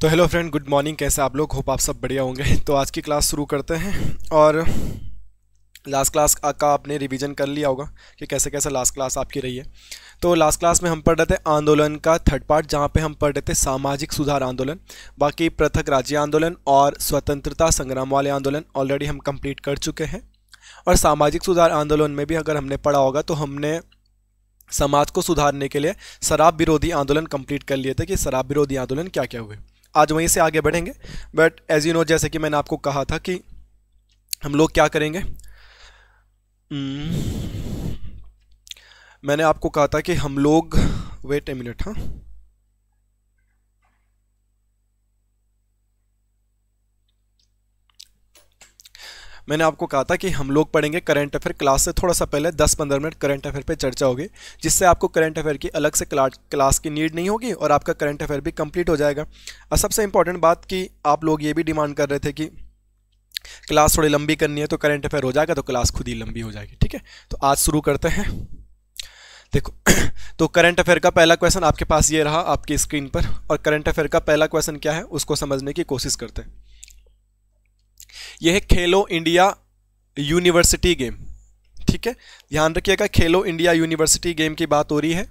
तो hello friend good morning कैसे आप लोग होप आप सब बढ़िया होंगे तो आज की क्लास शुरू करते हैं और लास्ट क्लास का आपने रिवीजन कर लिया होगा कि कैसे कैसे लास्ट क्लास आपकी रही है तो लास्ट क्लास में हम पढ़ रहे थे आंदोलन का थर्ड पार्ट जहाँ पे हम पढ़ रहे थे सामाजिक सुधार आंदोलन बाकी पृथक राज्य आंदोलन और स्वतंत्रता संग्राम वाले आंदोलन ऑलरेडी हम कंप्लीट कर चुके हैं और सामाजिक सुधार आंदोलन में भी अगर हमने पढ़ा होगा तो हमने समाज को सुधारने के लिए शराब विरोधी आंदोलन कंप्लीट कर लिए थे कि शराब विरोधी आंदोलन क्या क्या हुए आज वहीं से आगे बढ़ेंगे बट एज यू नो जैसे कि मैंने आपको कहा था कि हम लोग क्या करेंगे hmm, मैंने आपको कहा था कि हम लोग वेट ए मिनट हाँ मैंने आपको कहा था कि हम लोग पढ़ेंगे करंट अफेयर क्लास से थोड़ा सा पहले 10-15 मिनट करंट अफेयर पे चर्चा होगी जिससे आपको करंट अफेयर की अलग से क्लास की नीड नहीं होगी और आपका करंट अफेयर भी कंप्लीट हो जाएगा और सबसे इंपॉर्टेंट बात कि आप लोग ये भी डिमांड कर रहे थे कि क्लास थोड़ी लंबी करनी है तो करंट अफेयर हो जाएगा तो क्लास खुद ही लंबी हो जाएगी ठीक है तो आज शुरू करते हैं देखो तो करंट अफेयर का पहला क्वेश्चन आपके पास ये रहा आपकी स्क्रीन पर और करंट अफेयर का पहला क्वेश्चन क्या है उसको समझने की कोशिश करते हैं यह है खेलो इंडिया यूनिवर्सिटी गेम ठीक है ध्यान रखिएगा खेलो इंडिया यूनिवर्सिटी गेम की बात हो रही है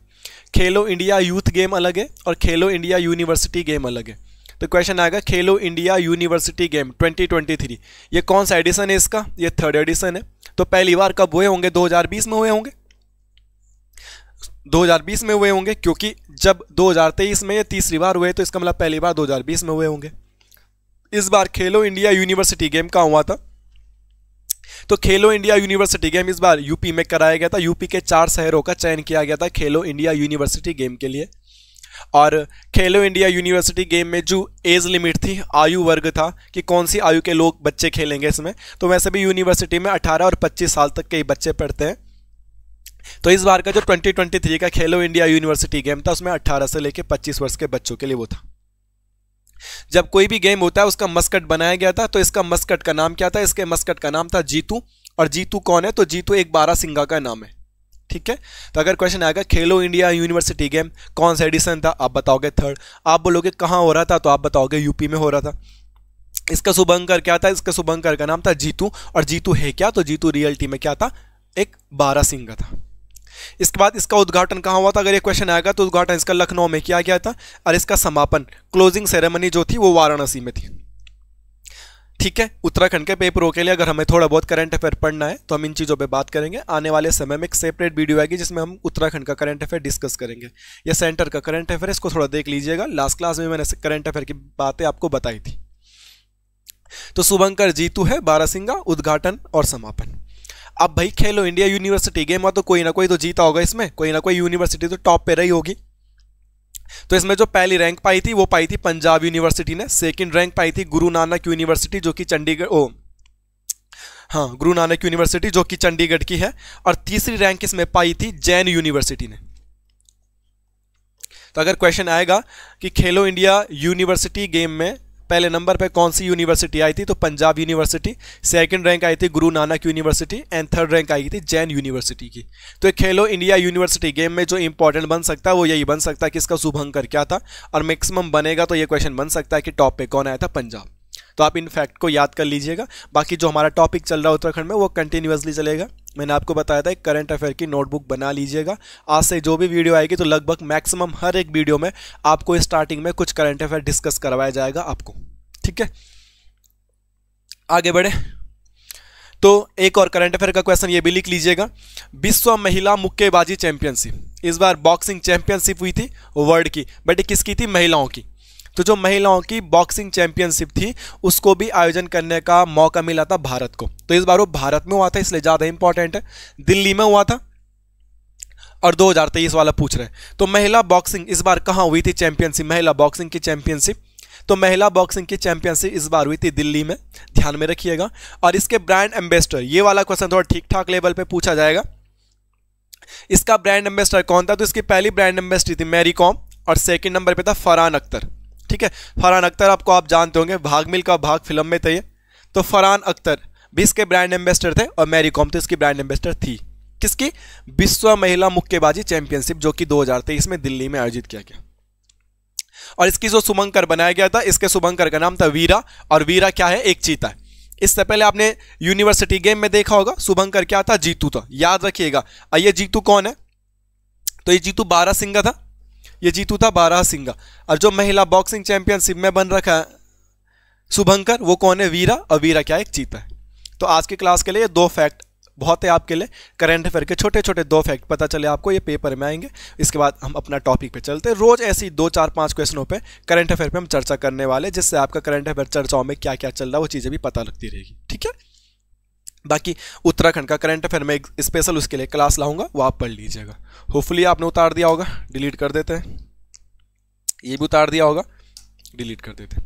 खेलो इंडिया यूथ गेम अलग है और खेलो इंडिया यूनिवर्सिटी गेम अलग है तो क्वेश्चन आएगा खेलो इंडिया यूनिवर्सिटी गेम 2023 ये कौन सा एडिशन है इसका ये थर्ड एडिशन है तो पहली बार कब हुए होंगे 2020 में हुए होंगे 2020 में हुए होंगे क्योंकि जब 2023 में ये तीसरी बार हुए तो इसका मतलब पहली बार 2020 में हुए होंगे इस बार खेलो इंडिया यूनिवर्सिटी गेम कहाँ हुआ था तो खेलो इंडिया यूनिवर्सिटी गेम इस बार यूपी में कराया गया था यूपी के चार शहरों का चयन किया गया था खेलो इंडिया यूनिवर्सिटी गेम के लिए और खेलो इंडिया यूनिवर्सिटी गेम में जो एज लिमिट थी आयु वर्ग था कि कौन सी आयु के लोग बच्चे खेलेंगे इसमें तो वैसे भी यूनिवर्सिटी में 18 और 25 साल तक के ही बच्चे पढ़ते हैं तो इस बार का जो 2023 का खेलो इंडिया यूनिवर्सिटी गेम था उसमें 18 से लेकर 25 वर्ष के बच्चों के लिए वो था जब कोई भी गेम होता है उसका मस्कट बनाया गया था तो इसका मस्कट का नाम क्या था इसके मस्कट का नाम था जीतू और जीतू कौन है तो जीतू एक बारह सिंगा का नाम है ठीक है तो अगर क्वेश्चन आएगा खेलो इंडिया यूनिवर्सिटी गेम कौन सा एडिशन था आप बताओगे थर्ड आप बोलोगे कहाँ हो रहा था तो आप बताओगे यूपी में हो रहा था इसका शुभंकर क्या था इसका शुभंकर का नाम था जीतू और जीतू है क्या तो जीतू रियलिटी में क्या था एक बारह सिंगा था इसके बाद इसका उद्घाटन कहाँ हुआ था अगर ये क्वेश्चन आएगा तो उद्घाटन इसका लखनऊ में किया गया था और इसका समापन क्लोजिंग सेरेमनी जो थी वो वाराणसी में थी ठीक है उत्तराखंड के पेपरों के लिए अगर हमें थोड़ा बहुत करंट अफेयर पढ़ना है तो हम इन चीज़ों पे बात करेंगे आने वाले समय में एक सेपरेट वीडियो आएगी जिसमें हम उत्तराखंड का करंट अफेयर डिस्कस करेंगे या सेंटर का करंट अफेयर इसको थोड़ा देख लीजिएगा लास्ट क्लास में मैंने करंट अफेयर की बातें आपको बताई थी तो शुभंकर जीतू है बारासिंगा उद्घाटन और समापन अब भाई खेलो इंडिया यूनिवर्सिटी गेम है तो कोई ना कोई तो जीता होगा इसमें कोई ना कोई यूनिवर्सिटी तो टॉप पे रही होगी तो इसमें जो पहली रैंक पाई थी वो पाई थी पंजाब यूनिवर्सिटी ने सेकंड रैंक पाई थी गुरु नानक यूनिवर्सिटी जो कि चंडीगढ़ ओ हाँ गुरु नानक यूनिवर्सिटी जो कि चंडीगढ़ की है और तीसरी रैंक इसमें पाई थी जैन यूनिवर्सिटी ने तो अगर क्वेश्चन आएगा कि खेलो इंडिया यूनिवर्सिटी गेम में पहले नंबर पे कौन सी यूनिवर्सिटी आई थी तो पंजाब यूनिवर्सिटी सेकंड रैंक आई थी Guru Nanak university and third rank आई थी जैन यूनिवर्सिटी की तो एक खेलो इंडिया यूनिवर्सिटी गेम में जो इंपॉर्टेंट बन सकता है वो यही बन सकता है कि इसका शुभंकर क्या था और मैक्सिमम बनेगा तो ये क्वेश्चन बन सकता है कि टॉप पे कौन आया था पंजाब तो आप इन फैक्ट को याद कर लीजिएगा बाकी जो हमारा टॉपिक चल रहा है उत्तराखंड में वो कंटिन्यूसली चलेगा मैंने आपको बताया था एक करंट अफेयर की नोटबुक बना लीजिएगा आज से जो भी वीडियो आएगी तो लगभग मैक्सिमम हर एक वीडियो में आपको स्टार्टिंग में कुछ करंट अफेयर डिस्कस करवाया जाएगा आपको ठीक है आगे बढ़े तो एक और करंट अफेयर का क्वेश्चन ये भी लिख लीजिएगा विश्व महिला मुक्केबाजी चैंपियनशिप इस बार बॉक्सिंग चैंपियनशिप हुई थी वर्ल्ड की बट किसकी थी महिलाओं की तो जो महिलाओं की बॉक्सिंग चैंपियनशिप थी उसको भी आयोजन करने का मौका मिला था भारत को तो इस बार वो भारत में हुआ था इसलिए ज़्यादा इंपॉर्टेंट है दिल्ली में हुआ था और 2023 वाला पूछ रहे तो महिला बॉक्सिंग इस बार कहाँ हुई थी चैंपियनशिप महिला बॉक्सिंग की चैंपियनशिप तो महिला बॉक्सिंग की चैंपियनशिप इस बार हुई थी दिल्ली में ध्यान में रखिएगा और इसके ब्रांड एम्बेसडर ये वाला क्वेश्चन थोड़ा ठीक ठाक लेवल पर पूछा जाएगा इसका ब्रांड एम्बेसडर कौन था तो इसकी पहली ब्रांड एम्बेसडर थी मैरी कॉम और सेकंड नंबर पे था फरहान अख्तर ठीक है फरहान अख्तर आपको आप जानते होंगे भाग मिल का भाग फिल्म में थे तो फरहान अख्तर भी इसके ब्रांड एम्बेसडर थे और मैरी कॉम तो इसकी ब्रांड एम्बेसडर थी किसकी विश्व महिला मुक्केबाजी चैंपियनशिप जो कि 2023 में दिल्ली में आयोजित किया गया और इसकी जो सुमंकर बनाया गया था इसके सुमंकर का नाम था वीरा और वीरा क्या है एक चीता है इससे पहले आपने यूनिवर्सिटी गेम में देखा होगा शुभंकर क्या था जीतू था याद रखिएगा ये जीतू कौन है तो ये जीतू बारह सिंगा था ये जीतू था बारह सिंगा और जो महिला बॉक्सिंग चैंपियनशिप में बन रखा है शुभंकर वो कौन है वीरा और वीरा क्या एक चीता है तो आज की क्लास के लिए दो फैक्ट बहुत है आपके लिए करंट अफेयर के छोटे छोटे दो फैक्ट पता चले आपको ये पेपर में आएंगे इसके बाद हम अपना टॉपिक पे चलते हैं रोज ऐसी दो चार पांच क्वेश्चनों पे करंट अफेयर पे हम चर्चा करने वाले जिससे आपका करंट अफेयर चर्चाओं में क्या क्या चल रहा है वो चीज़ें भी पता लगती रहेगी ठीक है बाकी उत्तराखंड का करंट अफेयर में एक स्पेशल उसके लिए क्लास लाऊंगा वो आप पढ़ लीजिएगा होपफुली आपने उतार दिया होगा डिलीट कर देते हैं ये भी उतार दिया होगा डिलीट कर देते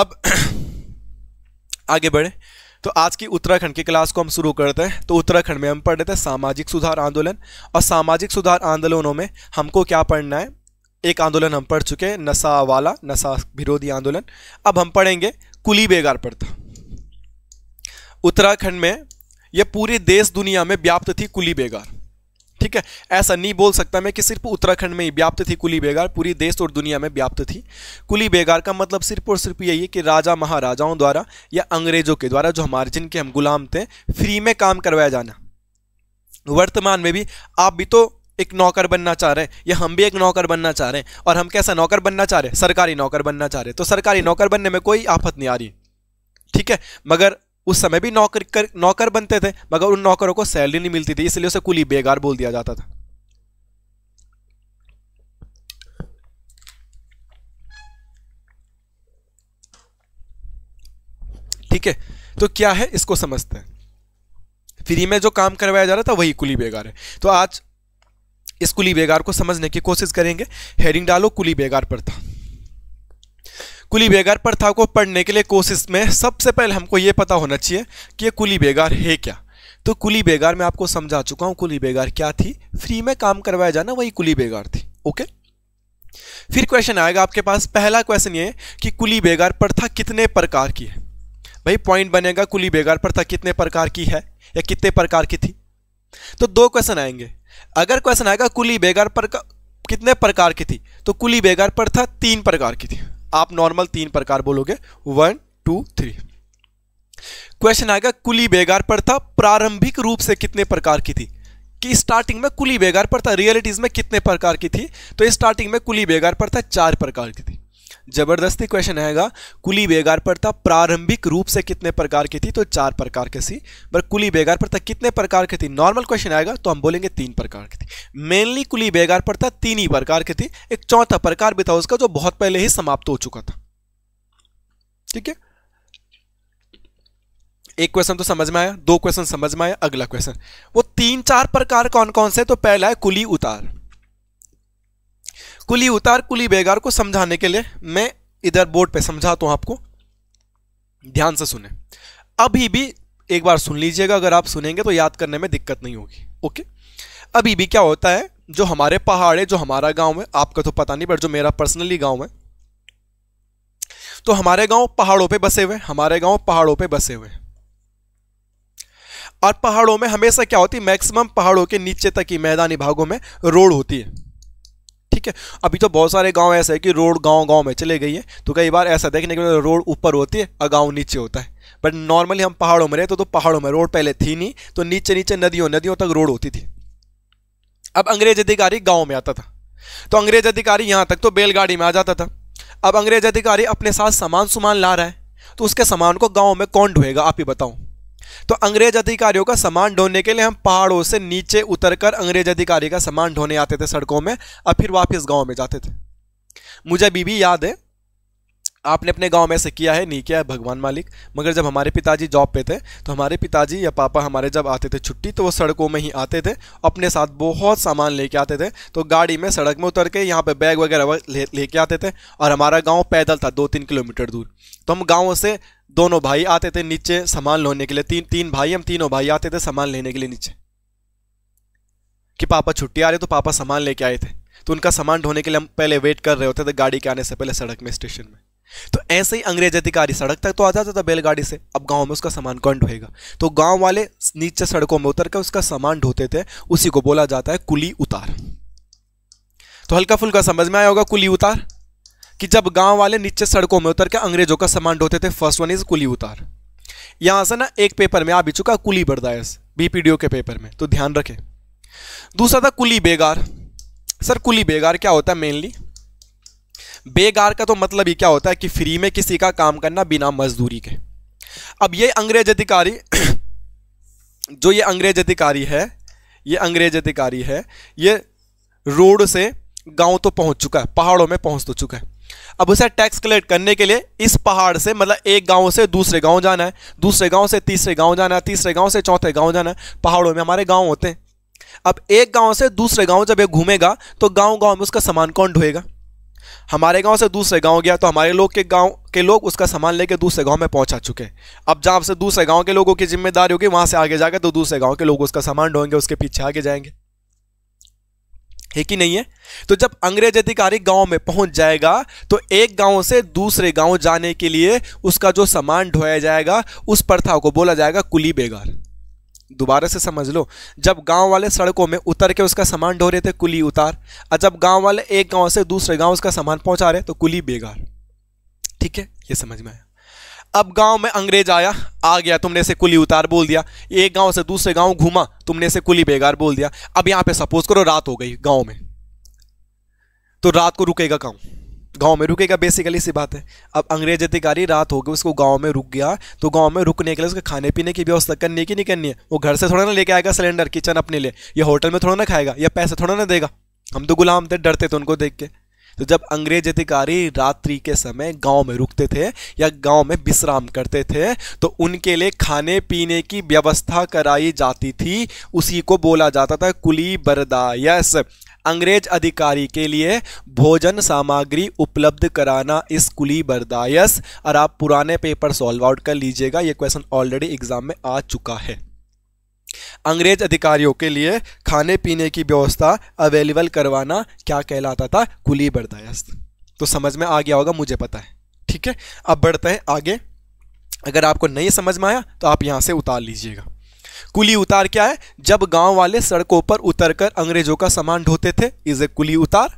अब आगे बढ़े तो आज की उत्तराखंड की क्लास को हम शुरू करते हैं तो उत्तराखंड में हम पढ़ लेते हैं सामाजिक सुधार आंदोलन और सामाजिक सुधार आंदोलनों में हमको क्या पढ़ना है एक आंदोलन हम पढ़ चुके हैं नशा वाला नशा विरोधी आंदोलन अब हम पढ़ेंगे कुली बेगार प्रथा उत्तराखंड में यह पूरे देश दुनिया में व्याप्त थी कुली बेगार ठीक है ऐसा नहीं बोल सकता मैं कि सिर्फ उत्तराखंड में ही व्याप्त थी कुली बेगार पूरी देश और दुनिया में व्याप्त थी कुली बेगार का मतलब सिर्फ और सिर्फ यही है कि राजा महाराजाओं द्वारा या अंग्रेजों के द्वारा जो हमारे जिनके हम गुलाम थे फ्री में काम करवाया जाना वर्तमान में भी आप भी तो एक नौकर बनना चाह रहे हैं या हम भी एक नौकर बनना चाह रहे हैं और हम कैसा नौकर बनना चाह रहे हैं सरकारी नौकर बनना चाह रहे हैं तो सरकारी नौकर बनने में कोई आफत नहीं आ रही ठीक है मगर उस समय भी नौकर कर, नौकर बनते थे मगर उन नौकरों को सैलरी नहीं मिलती थी इसलिए उसे कुली बेगार बोल दिया जाता था ठीक है तो क्या है इसको समझते हैं फ्री में जो काम करवाया जा रहा था वही कुली बेगार है तो आज इस कुली बेगार को समझने की कोशिश करेंगे हेरिंग डालो कुली बेगार पर था कुली बेगार प्रथा को पढ़ने के लिए कोशिश में सबसे पहले हमको ये पता होना चाहिए कि ये कुली बेगार है क्या तो कुली बेगार मैं आपको समझा चुका हूँ कुली बेगार क्या थी फ्री में काम करवाया जाना वही कुली बेगार थी ओके फिर क्वेश्चन आएगा आपके पास पहला क्वेश्चन ये कि कुली बेगार प्रथा कितने प्रकार की है भाई पॉइंट बनेगा कुली बेगार प्रथा कितने प्रकार की है या कितने प्रकार की थी तो दो क्वेश्चन आएंगे अगर क्वेश्चन आएगा कुली बेगार प्रकार कितने प्रकार की थी तो कुली बेगार प्रथा तीन प्रकार की थी आप नॉर्मल तीन प्रकार बोलोगे वन टू थ्री क्वेश्चन आएगा कुली बेगार प्रथा प्रारंभिक रूप से कितने प्रकार की थी कि स्टार्टिंग में कुली बेगार प्रथा रियलिटीज में कितने प्रकार की थी तो स्टार्टिंग में कुली बेगार प्रथा चार प्रकार की थी जबरदस्ती क्वेश्चन आएगा कुली बेगार प्रथा प्रारंभिक रूप से कितने प्रकार की थी तो चार प्रकार की थी पर कुली बेगार प्रथा कितने प्रकार की थी नॉर्मल क्वेश्चन आएगा तो हम बोलेंगे तीन प्रकार की थी मेनली कुली बेगार प्रथा तीन ही प्रकार की थी एक चौथा प्रकार भी था उसका जो बहुत पहले ही समाप्त हो चुका था ठीक है एक क्वेश्चन तो समझ में आया दो क्वेश्चन समझ में आया अगला क्वेश्चन वो तीन चार प्रकार कौन कौन से तो पहला है कुली उतार कुली उतार कुली बेगार को समझाने के लिए मैं इधर बोर्ड पे समझाता हूँ आपको ध्यान से सुने अभी भी एक बार सुन लीजिएगा अगर आप सुनेंगे तो याद करने में दिक्कत नहीं होगी ओके अभी भी क्या होता है जो हमारे पहाड़ है जो हमारा गांव है आपका तो पता नहीं बट जो मेरा पर्सनली गांव है तो हमारे गांव पहाड़ों पे बसे हुए हमारे गांव पहाड़ों पे बसे हुए और पहाड़ों में हमेशा क्या होती है मैक्सिमम पहाड़ों के नीचे तक ही मैदानी भागों में रोड होती है ठीक है अभी तो बहुत सारे गाँव ऐसे है कि रोड गाँव गाँव में चले गई है तो कई बार ऐसा देखने के रोड ऊपर होती है और गाँव नीचे होता है बट नॉर्मली हम पहाड़ों में रहे तो, तो पहाड़ों में रोड पहले थी नहीं तो नीचे नीचे नदियों नदियों तक रोड होती थी अब अंग्रेज अधिकारी गांव में आता था तो अंग्रेज अधिकारी यहां तक तो बैलगाड़ी में आ जाता था अब अंग्रेज अधिकारी अपने साथ सामान सुमान ला रहा है तो उसके सामान को गांव में कौन ढोएगा आप ही बताओ तो अंग्रेज अधिकारियों का सामान ढोने के लिए हम पहाड़ों से नीचे उतरकर अंग्रेज अधिकारी का सामान ढोने आते थे सड़कों में और फिर वापस गांव में जाते थे मुझे बीबी याद है आपने अपने गांव में ऐसे किया है नहीं किया है भगवान मालिक मगर जब हमारे पिताजी जॉब पे थे तो हमारे पिताजी या पापा हमारे जब आते थे छुट्टी तो वो सड़कों में ही आते थे अपने साथ बहुत सामान लेके आते थे तो गाड़ी में सड़क में उतर के यहाँ पे बैग वगैरह लेके ले आते थे और हमारा गाँव पैदल था दो तीन किलोमीटर दूर तो हम गाँव से दोनों भाई आते थे नीचे सामान लेने के लिए तीन तीन भाई हम तीनों भाई आते थे सामान लेने के लिए नीचे कि पापा छुट्टी आ रहे तो पापा सामान लेके आए थे तो उनका सामान ढोने के लिए हम पहले वेट कर रहे होते थे गाड़ी के आने से पहले सड़क में स्टेशन में तो ऐसे ही अंग्रेज अधिकारी सड़क तक तो आ जाता था बैलगाड़ी से अब गांव में उसका सामान कौन ढोएगा तो गांव वाले नीचे सड़कों में उतर कर उसका सामान ढोते थे उसी को बोला जाता है कुली उतार तो हल्का फुल्का समझ में आया होगा कुली उतार कि जब गांव वाले नीचे सड़कों में उतर के अंग्रेजों का सामान ढोते थे फर्स्ट वन इज कुली उतार यहां से ना एक पेपर में आ भी चुका कुली बर्दायस बीपीडीओ के पेपर में तो ध्यान रखें दूसरा था कुली बेगार सर कुली बेगार क्या होता है मेनली बेगार का तो मतलब ही क्या होता है कि फ्री में किसी का काम करना बिना मजदूरी के अब ये अंग्रेज अधिकारी जो ये अंग्रेज अधिकारी है ये अंग्रेज अधिकारी है ये रोड से गांव तो पहुंच चुका है पहाड़ों में पहुंच तो चुका है अब उसे टैक्स कलेक्ट करने के लिए इस पहाड़ से मतलब एक गांव से दूसरे गांव जाना है दूसरे गांव से तीसरे गांव जाना है तीसरे गांव से चौथे गांव जाना है पहाड़ों में हमारे गांव होते हैं अब एक गांव से दूसरे गांव जब ये घूमेगा तो गांव गांव में उसका सामान कौन ढोएगा हमारे गांव से दूसरे गांव गया तो हमारे लोग के गांव के लोग उसका सामान लेके दूसरे गांव में पहुंचा चुके अब जहाँ से दूसरे गांव के लोगों की जिम्मेदारी होगी वहाँ से आगे जाकर तो दूसरे गांव के लोग उसका सामान ढोएंगे उसके पीछे आगे जाएंगे है कि नहीं है तो जब अंग्रेज अधिकारी गांव में पहुंच जाएगा तो एक गांव से दूसरे गांव जाने के लिए उसका जो सामान ढोया जाएगा उस प्रथा को बोला जाएगा कुली बेगार दोबारा से समझ लो जब गांव वाले सड़कों में उतर के उसका सामान ढो रहे थे कुली उतार और जब गांव वाले एक गांव से दूसरे गांव उसका सामान पहुंचा रहे तो कुली बेगार ठीक है ये समझ में आया अब गांव में अंग्रेज आया आ गया तुमने इसे कुली उतार बोल दिया एक गांव से दूसरे गांव घूमा तुमने इसे कुली बेगार बोल दिया अब यहां पे सपोज करो रात हो गई गांव में तो रात को रुकेगा गांव गांव में रुकेगा बेसिकली सी बात है अब अंग्रेज अधिकारी रात हो गई उसको गांव में रुक गया तो गांव में रुकने के लिए उसके खाने पीने की व्यवस्था करनी की नहीं करनी है वो घर से थोड़ा ना लेके आएगा सिलेंडर किचन अपने लिए या होटल में थोड़ा ना खाएगा या पैसे थोड़ा ना देगा हम तो गुलाम थे डरते थे उनको देख के तो जब अंग्रेज अधिकारी रात्रि के समय गांव में रुकते थे या गांव में विश्राम करते थे तो उनके लिए खाने पीने की व्यवस्था कराई जाती थी उसी को बोला जाता था कुली बरदा यस अंग्रेज अधिकारी के लिए भोजन सामग्री उपलब्ध कराना इस कुली बरदायस और आप पुराने पेपर सॉल्व आउट कर लीजिएगा ये क्वेश्चन ऑलरेडी एग्जाम में आ चुका है अंग्रेज अधिकारियों के लिए खाने पीने की व्यवस्था अवेलेबल करवाना क्या कहलाता था कुली बर्दायस्त तो समझ में आ गया होगा मुझे पता है ठीक है अब बढ़ते हैं आगे अगर आपको नहीं समझ में आया तो आप यहाँ से उतार लीजिएगा कुली उतार क्या है जब गांव वाले सड़कों पर उतरकर अंग्रेजों का सामान ढोते थे इज ए कुली उतार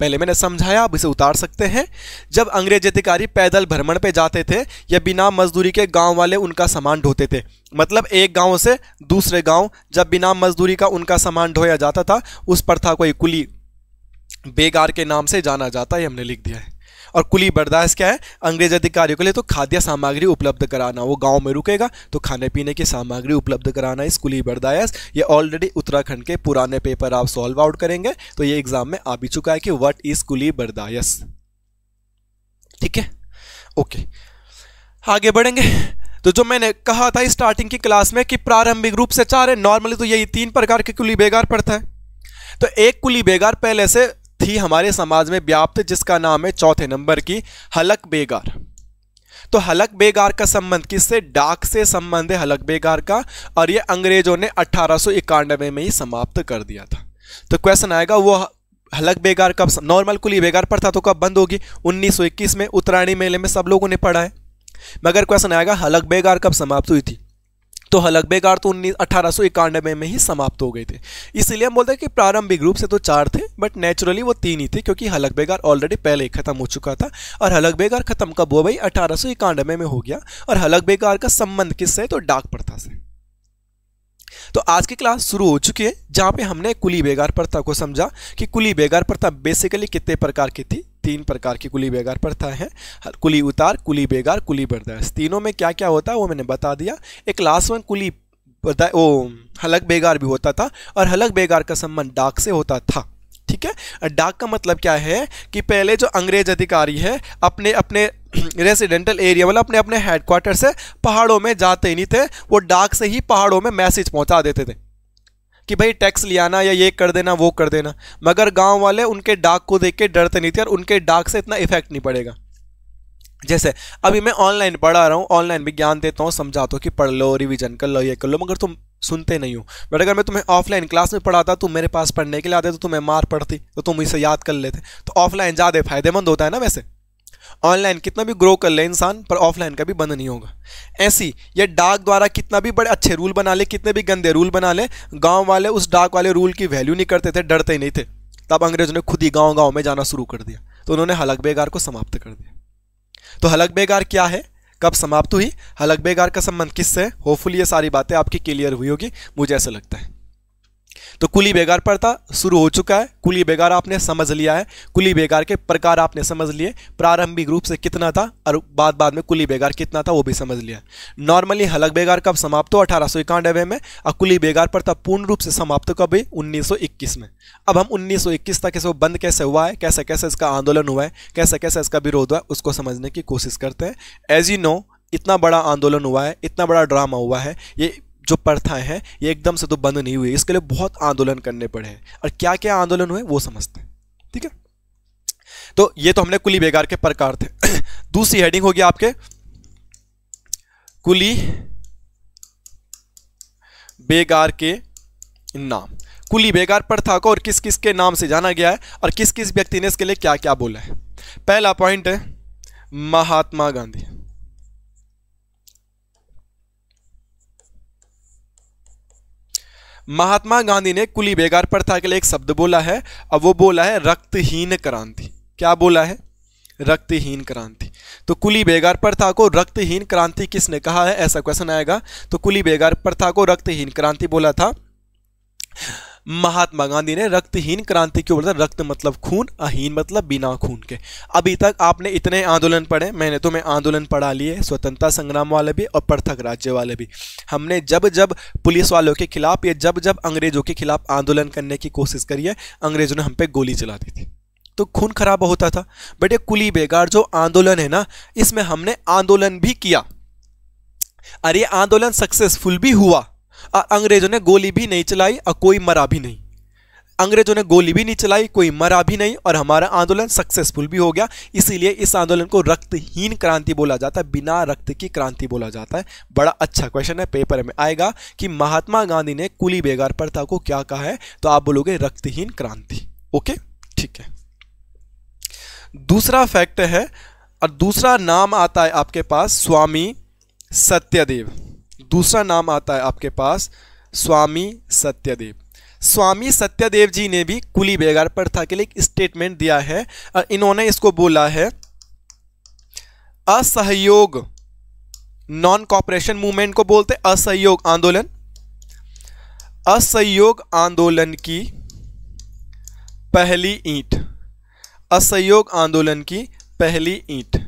पहले मैंने समझाया आप इसे उतार सकते हैं जब अंग्रेज अधिकारी पैदल भ्रमण पे जाते थे या बिना मजदूरी के गांव वाले उनका सामान ढोते थे मतलब एक गांव से दूसरे गांव जब बिना मजदूरी का उनका सामान ढोया जाता था उस पर था कोई कुली बेगार के नाम से जाना जाता है हमने लिख दिया है और कुली बर्दाश्त क्या है अंग्रेज अधिकारियों के लिए तो खाद्य सामग्री उपलब्ध कराना वो गांव में रुकेगा तो खाने पीने की सामग्री उपलब्ध कराना इस कुली बर्दाश्त ये ऑलरेडी उत्तराखंड के पुराने पेपर आप सॉल्व आउट करेंगे तो ये एग्जाम में आ भी चुका है कि वट इज कुली बर्दाश्त ठीक है ओके आगे बढ़ेंगे तो जो मैंने कहा था स्टार्टिंग की क्लास में कि प्रारंभिक रूप से चार है नॉर्मली तो यही तीन प्रकार के कुली बेगार पड़ता है तो एक कुली बेगार पहले से थी हमारे समाज में व्याप्त जिसका नाम है चौथे नंबर की हलक बेगार तो हलक बेगार का संबंध किससे डाक से संबंध है हलक बेगार का और ये अंग्रेजों ने अट्ठारह में ही समाप्त कर दिया था तो क्वेश्चन आएगा वो हलक बेगार कब नॉर्मल कुली बेगार पर था तो कब बंद होगी 1921 में उत्तरायणी मेले में सब लोगों ने पढ़ा है मगर क्वेश्चन आएगा हलक बेगार कब समाप्त हुई थी तो हलक बेगार तो उन्नीस अठारह सौ में ही समाप्त हो गए थे इसीलिए हम बोलते हैं कि प्रारंभिक रूप से तो चार थे बट नेचुरली वो तीन ही थे क्योंकि हलक बेगार ऑलरेडी पहले ही खत्म हो चुका था और हलक बेगार खत्म कब हुआ भाई अठारह सौ में हो गया और हलक बेगार का संबंध किससे तो डाक प्रथा से तो आज की क्लास शुरू हो चुकी है जहाँ पे हमने कुली बेगार प्रथा को समझा कि कुली बेगार प्रथा बेसिकली कितने प्रकार की थी तीन प्रकार की कुली बेगार प्रथा है कुली उतार कुली बेगार कुली बर्दाश्त तीनों में क्या क्या होता है वो मैंने बता दिया एक लास्ट वन कुली वो हलक बेगार भी होता था और हलक बेगार का संबंध डाक से होता था ठीक है डाक का मतलब क्या है कि पहले जो अंग्रेज अधिकारी है अपने अपने रेसिडेंटल एरिया मतलब अपने अपने हेडक्वार्टर से पहाड़ों में जाते ही नहीं थे वो डाक से ही पहाड़ों में मैसेज पहुंचा देते थे कि भाई टैक्स ले आना या ये कर देना वो कर देना मगर गाँव वाले उनके डाक को देख के डरते नहीं थे और उनके डाक से इतना इफेक्ट नहीं पड़ेगा जैसे अभी मैं ऑनलाइन पढ़ा रहा हूँ ऑनलाइन भी ज्ञान देता हूँ समझाता हूँ कि पढ़ लो रिविजन कर लो ये कर लो मगर तुम सुनते नहीं हो बट अगर मैं तुम्हें ऑफलाइन क्लास में पढ़ाता तुम मेरे पास पढ़ने के लिए आते तो तुम्हें मार पड़ती तो तुम इसे याद कर लेते तो ऑफलाइन ज़्यादा फायदेमंद होता है ना वैसे ऑनलाइन कितना भी ग्रो कर ले इंसान पर ऑफलाइन का भी बंद नहीं होगा ऐसी या डाक द्वारा कितना भी बड़े अच्छे रूल बना ले कितने भी गंदे रूल बना ले गाँव वाले उस डाक वाले रूल की वैल्यू नहीं करते थे डरते ही नहीं थे तब अंग्रेजों ने खुद ही गाँव गाँव में जाना शुरू कर दिया तो उन्होंने हलक बेगार को समाप्त कर दिया तो हलक बेगार क्या है कब समाप्त हुई हलक बेगार का संबंध किससे होपफुली ये सारी बातें आपकी क्लियर हुई होगी मुझे ऐसा लगता है तो कुली बेगार पड़ता शुरू हो चुका है कुली बेगार आपने समझ लिया है कुली बेगार के प्रकार आपने समझ लिए प्रारंभिक रूप से कितना था और बाद बाद में कुली बेगार कितना था वो भी समझ लिया नॉर्मली हलक बेगार कब समाप्त हो अठारह सौ में और कुली बेगार पड़ता पूर्ण रूप से समाप्त कब हुई उन्नीस में अब हम उन्नीस तक इसको बंद कैसे हुआ है कैसे कैसे इसका आंदोलन हुआ है कैसे कैसे इसका विरोध हुआ है उसको समझने की कोशिश करते हैं एज यू नो इतना बड़ा आंदोलन हुआ है इतना बड़ा ड्रामा हुआ है ये जो प्रथाएं हैं ये एकदम से तो बंद नहीं हुई इसके लिए बहुत आंदोलन करने पड़े हैं और क्या क्या आंदोलन हुए वो समझते हैं ठीक है तो ये तो हमने कुली बेगार के प्रकार थे दूसरी हेडिंग होगी आपके कुली बेगार के नाम कुली बेगार प्रथा को और किस किस के नाम से जाना गया है और किस किस व्यक्ति ने इसके लिए क्या क्या बोला है पहला पॉइंट है महात्मा गांधी महात्मा गांधी ने कुली बेगार प्रथा के लिए एक शब्द बोला है और वो बोला है रक्तहीन क्रांति क्या बोला है रक्तहीन क्रांति तो कुली बेगार प्रथा को रक्तहीन क्रांति किसने कहा है ऐसा क्वेश्चन आएगा तो कुली बेगार प्रथा को रक्तहीन क्रांति बोला था महात्मा गांधी ने रक्तहीन क्रांति क्यों बोला रक्त मतलब खून अहीन मतलब बिना खून के अभी तक आपने इतने आंदोलन पढ़े मैंने तो मैं आंदोलन पढ़ा लिए स्वतंत्रता संग्राम वाले भी और पृथक राज्य वाले भी हमने जब जब पुलिस वालों के खिलाफ या जब जब अंग्रेजों के खिलाफ आंदोलन करने की कोशिश करी है अंग्रेजों ने हम पे गोली चला दी थी तो खून खराब होता था बट ये कुली बेगार जो आंदोलन है ना इसमें हमने आंदोलन भी किया अरे आंदोलन सक्सेसफुल भी हुआ अंग्रेजों ने गोली भी नहीं चलाई और कोई मरा भी नहीं अंग्रेजों ने गोली भी नहीं चलाई कोई मरा भी नहीं और हमारा आंदोलन सक्सेसफुल भी हो गया इसीलिए इस आंदोलन को रक्तहीन क्रांति बोला जाता है बिना रक्त की क्रांति बोला जाता है बड़ा अच्छा क्वेश्चन है पेपर में आएगा कि महात्मा गांधी ने कुली बेगार प्रथा को क्या कहा है तो आप बोलोगे रक्तहीन क्रांति ओके ठीक है दूसरा फैक्ट है और दूसरा नाम आता है आपके पास स्वामी सत्यदेव दूसरा नाम आता है आपके पास स्वामी सत्यदेव स्वामी सत्यदेव जी ने भी कुली बेगार प्रथा के लिए एक स्टेटमेंट दिया है और इन्होंने इसको बोला है असहयोग नॉन कॉपरेशन मूवमेंट को बोलते असहयोग आंदोलन असहयोग आंदोलन की पहली ईंट असहयोग आंदोलन की पहली ईंट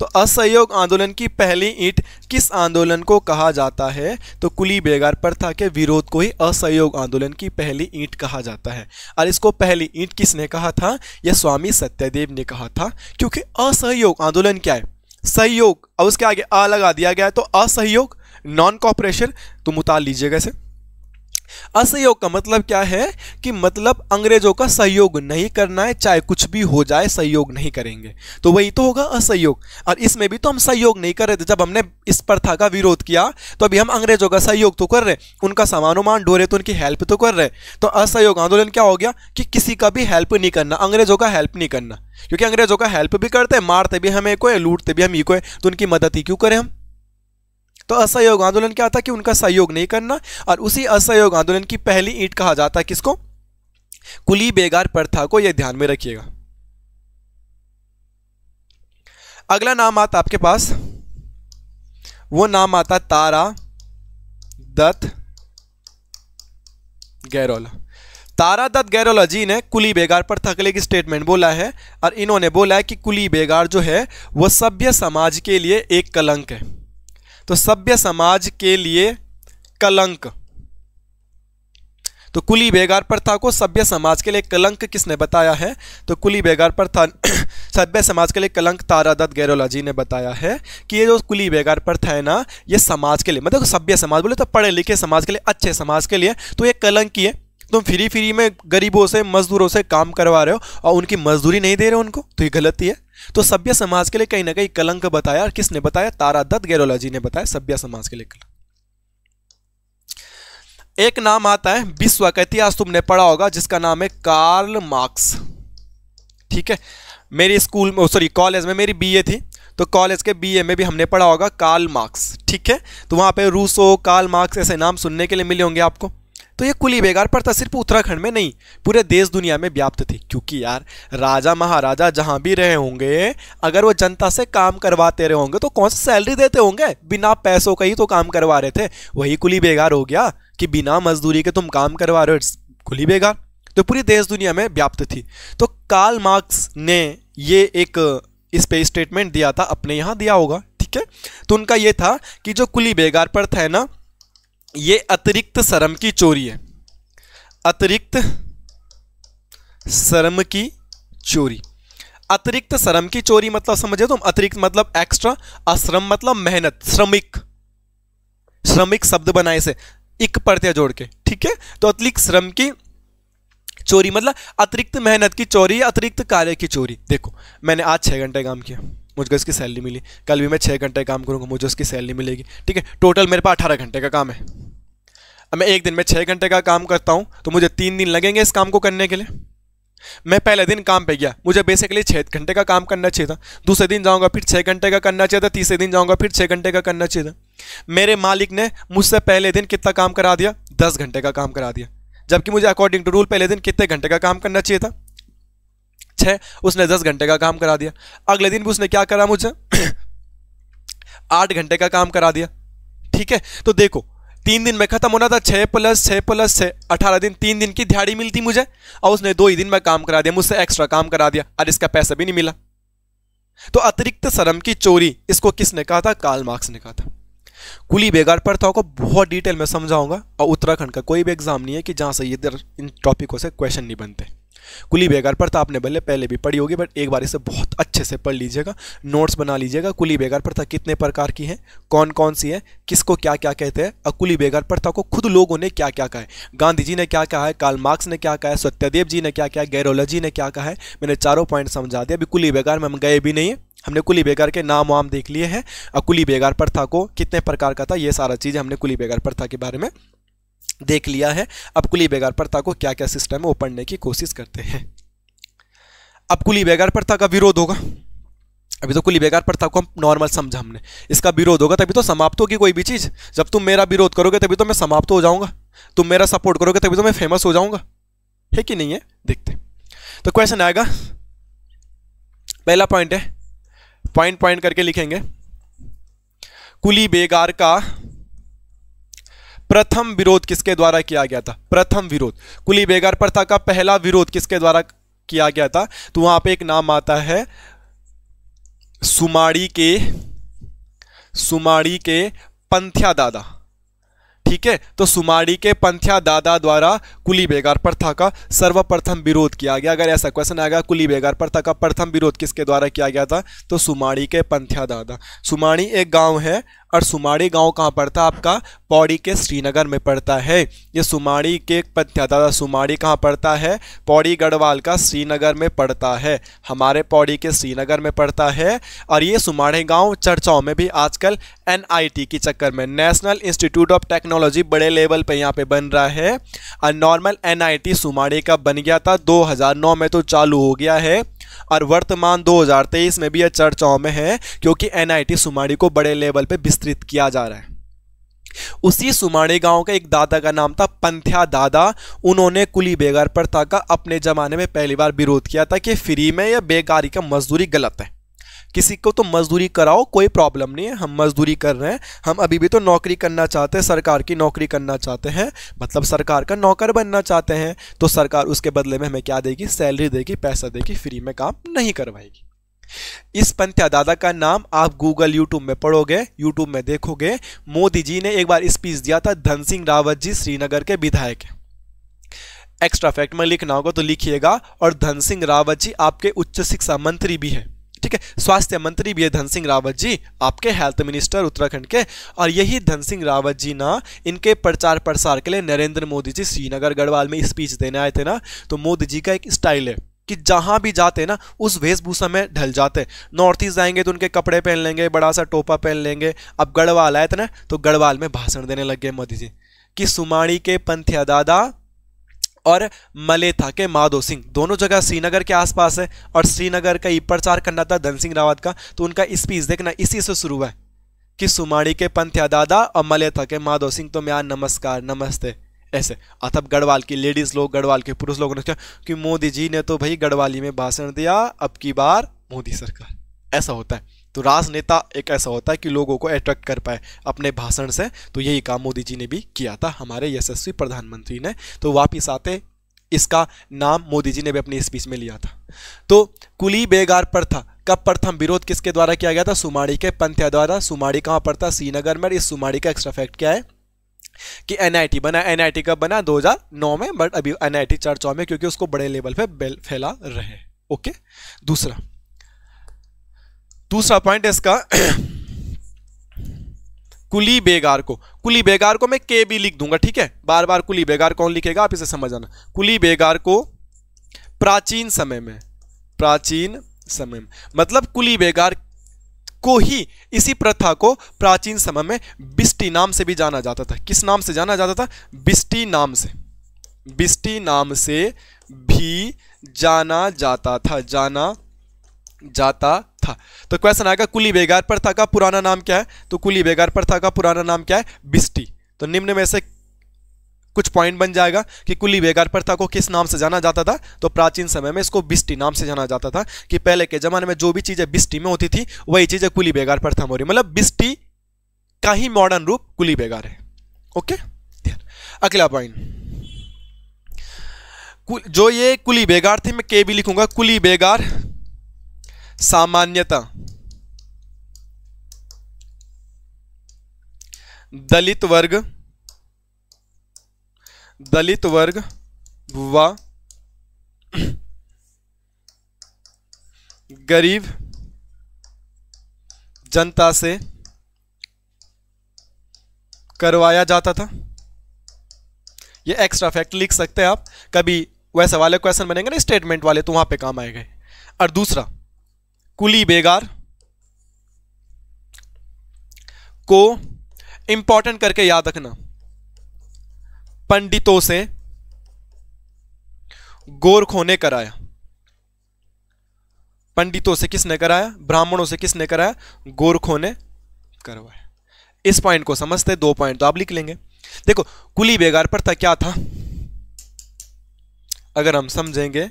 तो असहयोग आंदोलन की पहली ईंट किस आंदोलन को कहा जाता है तो कुली बेगार प्रथा के विरोध को ही असहयोग आंदोलन की पहली ईंट कहा जाता है और इसको पहली ईंट किसने कहा था यह स्वामी सत्यदेव ने कहा था क्योंकि असहयोग आंदोलन क्या है सहयोग अब उसके आगे आ लगा दिया गया तो असहयोग नॉन कॉपरेशन तो उतार लीजिएगा इसे असहयोग का मतलब क्या है कि मतलब अंग्रेजों का सहयोग नहीं करना है चाहे कुछ भी हो जाए सहयोग नहीं करेंगे तो वही तो होगा असहयोग और इसमें भी तो हम सहयोग नहीं कर रहे थे जब हमने इस प्रथा का विरोध किया तो अभी हम अंग्रेजों का सहयोग तो कर रहे उनका सामान उमान ढो रहे तो उनकी हेल्प तो कर रहे तो असहयोग आंदोलन क्या हो गया कि किसी का भी हेल्प नहीं करना अंग्रेजों का हेल्प नहीं करना क्योंकि अंग्रेजों का हेल्प भी करते हैं मारते भी हमें को लूटते भी हम ही को तो उनकी मदद ही क्यों करें हम तो असहयोग आंदोलन क्या था कि उनका सहयोग नहीं करना और उसी असहयोग आंदोलन की पहली ईंट कहा जाता है किसको कुली बेगार प्रथा को यह ध्यान में रखिएगा अगला नाम आता आपके पास वो नाम आता तारा दत्त गैरोला तारा दत्त गैरोला जी ने कुली बेगार पर थकले की स्टेटमेंट बोला है और इन्होंने बोला है कि कुली बेगार जो है वह सभ्य समाज के लिए एक कलंक है तो सभ्य समाज के लिए कलंक तो कुली बेगार प्रथा को सभ्य समाज के लिए कलंक किसने बताया है तो कुली बेगार प्रथा सभ्य समाज के लिए कलंक तारादत्त गैरोला जी ने बताया है कि ये जो कुली बेगार प्रथा है ना ये समाज के लिए मतलब सभ्य समाज बोले तो पढ़े लिखे समाज के लिए अच्छे समाज के लिए तो ये कलंक ही है तुम फ्री फ्री में गरीबों से मजदूरों से काम करवा रहे हो और उनकी मजदूरी नहीं दे रहे हो उनको तो ये गलती है तो सभ्य समाज के लिए कहीं ना कहीं कलंक बताया और किसने बताया तारा दत्त गैरोलॉजी ने बताया सभ्य समाज के लिए कलंक एक नाम आता है विश्व का इतिहास तुमने पढ़ा होगा जिसका नाम है कार्ल मार्क्स ठीक है मेरी स्कूल में सॉरी कॉलेज में मेरी बीए थी तो कॉलेज के बीए में भी हमने पढ़ा होगा कार्ल मार्क्स ठीक है तो वहाँ पे रूसो कार्ल मार्क्स ऐसे नाम सुनने के लिए मिले होंगे आपको तो ये कुली बेगार प्रथा सिर्फ उत्तराखंड में नहीं पूरे देश दुनिया में व्याप्त थी क्योंकि यार राजा महाराजा जहाँ भी रहे होंगे अगर वो जनता से काम करवाते रहे होंगे तो कौन सा सैलरी देते होंगे बिना पैसों का ही तो काम करवा रहे थे वही कुली बेगार हो गया कि बिना मजदूरी के तुम काम करवा रहे हो कुली बेगार तो पूरी देश दुनिया में व्याप्त थी तो कार्ल मार्क्स ने ये एक इस पे स्टेटमेंट दिया था अपने यहाँ दिया होगा ठीक है तो उनका ये था कि जो कुली बेगार पर था ना ये अतिरिक्त शर्म की चोरी है अतिरिक्त शर्म की चोरी अतिरिक्त शर्म की चोरी मतलब समझे तुम अतिरिक्त मतलब एक्स्ट्रा अश्रम मतलब मेहनत श्रमिक श्रमिक शब्द बनाए से एक पढ़ते जोड़ के ठीक है तो अतिरिक्त श्रम की चोरी मतलब अतिरिक्त मेहनत की चोरी अतिरिक्त कार्य की चोरी देखो मैंने आज छः घंटे काम किया मुझको इसकी सैलरी मिली कल भी मैं छः घंटे काम करूँगा मुझे उसकी सैलरी मिलेगी ठीक है टोटल मेरे पास अठारह घंटे का काम है मैं एक दिन में छः घंटे का काम करता हूँ तो मुझे तीन दिन लगेंगे इस काम को करने के लिए मैं पहले दिन काम पे गया मुझे बेसिकली छः घंटे का काम करना चाहिए था दूसरे दिन जाऊँगा फिर छः घंटे का करना चाहिए था तीसरे दिन जाऊँगा फिर छः घंटे का करना चाहिए था मेरे मालिक ने मुझसे पहले दिन कितना काम करा दिया दस घंटे का काम करा दिया जबकि मुझे अकॉर्डिंग टू रूल पहले दिन कितने घंटे का काम करना चाहिए था छः उसने दस घंटे का काम करा दिया अगले दिन भी उसने क्या करा मुझे आठ घंटे का काम करा दिया ठीक है तो देखो तीन दिन में खत्म होना था छः प्लस छः प्लस छः अठारह दिन तीन दिन की दिहाड़ी मिलती मुझे और उसने दो ही दिन में काम करा दिया मुझसे एक्स्ट्रा काम करा दिया और इसका पैसा भी नहीं मिला तो अतिरिक्त शर्म की चोरी इसको किसने कहा था काल मार्क्स ने कहा था कुली बेगार पढ़ता को बहुत डिटेल में समझाऊंगा और उत्तराखंड का कोई भी एग्जाम नहीं है कि जहां से इधर इन टॉपिकों से क्वेश्चन नहीं बनते कुली बेगार प्रथा तो आपने भले पहले भी पढ़ी होगी बट एक बार इसे बहुत अच्छे से पढ़ लीजिएगा नोट्स बना लीजिएगा कुली बेगार प्रथा कितने प्रकार की है कौन कौन सी है किसको क्या क्या कहते हैं और कुली बेगार प्रथा को खुद लोगों ने क्या क्या कहा है गांधी जी ने क्या कहा है कार्ल मार्क्स ने क्या कहा है सत्यदेव जी ने क्या कहा है गैरोला जी ने क्या कहा है मैंने चारों पॉइंट समझा दिया अभी कुली बेगार में हम गए भी नहीं है हमने कुली बेगार के नाम वाम देख लिए हैं और कुली बेगार प्रथा को कितने प्रकार का था ये सारा चीज़ हमने कुली बेगार प्रथा के बारे में देख लिया है अब कुली बेगार प्रथा को क्या क्या सिस्टम में वो पढ़ने की कोशिश करते हैं अब कुली बेगार प्रथा का विरोध होगा अभी तो कुली बेगार प्रथा को हम नॉर्मल समझा हमने इसका विरोध होगा तभी तो समाप्त होगी कोई भी चीज़ जब तुम मेरा विरोध करोगे तभी तो मैं समाप्त हो जाऊंगा तुम मेरा सपोर्ट करोगे तभी तो मैं फेमस हो जाऊंगा है कि नहीं है देखते तो क्वेश्चन आएगा पहला पॉइंट है पॉइंट पॉइंट करके लिखेंगे कुली बेगार का प्रथम विरोध किसके द्वारा किया गया था प्रथम विरोध कुली बेगार प्रथा का पहला विरोध किसके द्वारा किया गया था तो वहां पे एक नाम आता है सुमाड़ी के सुमाड़ी के पंथिया दादा ठीक है तो सुमाड़ी के पंथिया दादा द्वारा कुली बेगार प्रथा का सर्वप्रथम विरोध किया गया अगर ऐसा क्वेश्चन आएगा कुली बेगार प्रथा का प्रथम विरोध किसके द्वारा किया गया था तो सुमाड़ी के पंथिया दादा सुमाड़ी एक गांव है और सुमाड़ी गांव कहाँ पड़ता है आपका पौड़ी के श्रीनगर में पड़ता है ये सुमाड़ी के दादा सुमाड़ी कहाँ पड़ता है पौड़ी गढ़वाल का श्रीनगर में पड़ता है हमारे पौड़ी के श्रीनगर में पड़ता है और ये सुमाड़ी गांव चर्चाओं में भी आजकल एन के चक्कर में नेशनल इंस्टीट्यूट ऑफ टेक्नोलॉजी बड़े लेवल पर यहाँ पर बन रहा है और नॉर्मल एन सुमाड़ी का बन गया था दो में तो चालू हो गया है और वर्तमान 2023 में भी यह चर्चाओं में है क्योंकि एनआईटी सुमाड़ी को बड़े लेवल पर विस्तृत किया जा रहा है उसी सुमाड़ी गांव का एक दादा का नाम था पंथ्या दादा उन्होंने कुली बेगार प्रथा का अपने ज़माने में पहली बार विरोध किया था कि फ्री में या बेकारी का मजदूरी गलत है किसी को तो मजदूरी कराओ कोई प्रॉब्लम नहीं है हम मजदूरी कर रहे हैं हम अभी भी तो नौकरी करना चाहते हैं सरकार की नौकरी करना चाहते हैं मतलब सरकार का नौकर बनना चाहते हैं तो सरकार उसके बदले में हमें क्या देगी सैलरी देगी पैसा देगी फ्री में काम नहीं करवाएगी इस पंथिया दादा का नाम आप गूगल यूट्यूब में पढ़ोगे यूट्यूब में देखोगे मोदी जी ने एक बार स्पीच दिया था धन सिंह रावत जी श्रीनगर के विधायक हैं एक्स्ट्रा फैक्ट में लिखना होगा तो लिखिएगा और धन सिंह रावत जी आपके उच्च शिक्षा मंत्री भी हैं ठीक है स्वास्थ्य मंत्री भी है धन सिंह रावत जी आपके हेल्थ मिनिस्टर उत्तराखंड के और यही धन सिंह रावत जी ना इनके प्रचार प्रसार के लिए नरेंद्र मोदी जी श्रीनगर गढ़वाल में स्पीच देने आए थे ना तो मोदी जी का एक स्टाइल है कि जहाँ भी जाते ना उस वेशभूषा में ढल जाते नॉर्थ ईस्ट जाएंगे तो उनके कपड़े पहन लेंगे बड़ा सा टोपा पहन लेंगे अब गढ़वाल आए थे ना तो गढ़वाल में भाषण देने लग गए मोदी जी कि सुमाणी के पंथिया दादा और मलेथा के माधो सिंह दोनों जगह श्रीनगर के आसपास है और श्रीनगर का ही प्रचार करना था धन सिंह रावत का तो उनका स्पीच देखना इसी से शुरू हुआ है कि सुमाड़ी के पंथ्या दादा और मलेथा के माधो सिंह तो मैं नमस्कार नमस्ते ऐसे अथब गढ़वाल की लेडीज लोग गढ़वाल के पुरुष लोगों ने कि मोदी जी ने तो भाई गढ़वाली में भाषण दिया अब की बार मोदी सरकार ऐसा होता है तो राजनेता एक ऐसा होता है कि लोगों को अट्रैक्ट कर पाए अपने भाषण से तो यही काम मोदी जी ने भी किया था हमारे यशस्वी प्रधानमंत्री ने तो वापिस आते इसका नाम मोदी जी ने भी अपनी स्पीच में लिया था तो कुली बेगार प्रथा कब प्रथम विरोध किसके द्वारा किया गया था सुमाड़ी के पंथिया द्वारा सुमाड़ी कहाँ पर था श्रीनगर में इस सुमाड़ी का एक्स्ट्रा फैक्ट क्या है कि एनआईटी बना एनआईटी कब बना 2009 में बट अभी एनआईटी चर्चाओं में क्योंकि उसको बड़े लेवल पे फैला रहे ओके दूसरा दूसरा पॉइंट है इसका कुली बेगार को कुली बेगार को मैं के भी लिख दूंगा ठीक है बार बार कुली बेगार कौन लिखेगा आप इसे समझ आना कुली बेगार को प्राचीन समय में प्राचीन समय में मतलब कुली बेगार को ही इसी प्रथा को प्राचीन समय में बिस्टी नाम से भी जाना जाता था किस नाम से जाना जाता था बिस्टी नाम से बिस्टी नाम से भी जाना जाता था जाना जाता था तो क्वेश्चन आएगा कुली बेगार प्रथा का पुराना नाम क्या है तो कुली बेगार प्रथा का पुराना नाम क्या है बिस्टी तो निम्न में से कुछ पॉइंट बन जाएगा कि कुली बेगार प्रथा को किस नाम से जाना जाता था तो प्राचीन समय में इसको बिस्टी नाम से जाना जाता था कि पहले के ज़माने में जो भी चीज़ें बिस्टी में होती थी वही चीज़ें कुली बेगार प्रथा में हो रही मतलब बिस्टी का ही मॉडर्न रूप कुली बेगार है ओके अगला पॉइंट जो ये कुली बेगार थे मैं के भी लिखूंगा कुली बेगार सामान्यता दलित वर्ग दलित वर्ग व गरीब जनता से करवाया जाता था ये एक्स्ट्रा फैक्ट लिख सकते हैं आप कभी वैसे वाले क्वेश्चन बनेंगे ना स्टेटमेंट वाले तो वहां पे काम गए और दूसरा कुली बेगार को इंपॉर्टेंट करके याद रखना पंडितों से गोरखों ने कराया पंडितों से किसने कराया ब्राह्मणों से किसने कराया गोरखों ने करवाया इस पॉइंट को समझते दो पॉइंट तो आप लिख लेंगे देखो कुली बेगार पर था क्या था अगर हम समझेंगे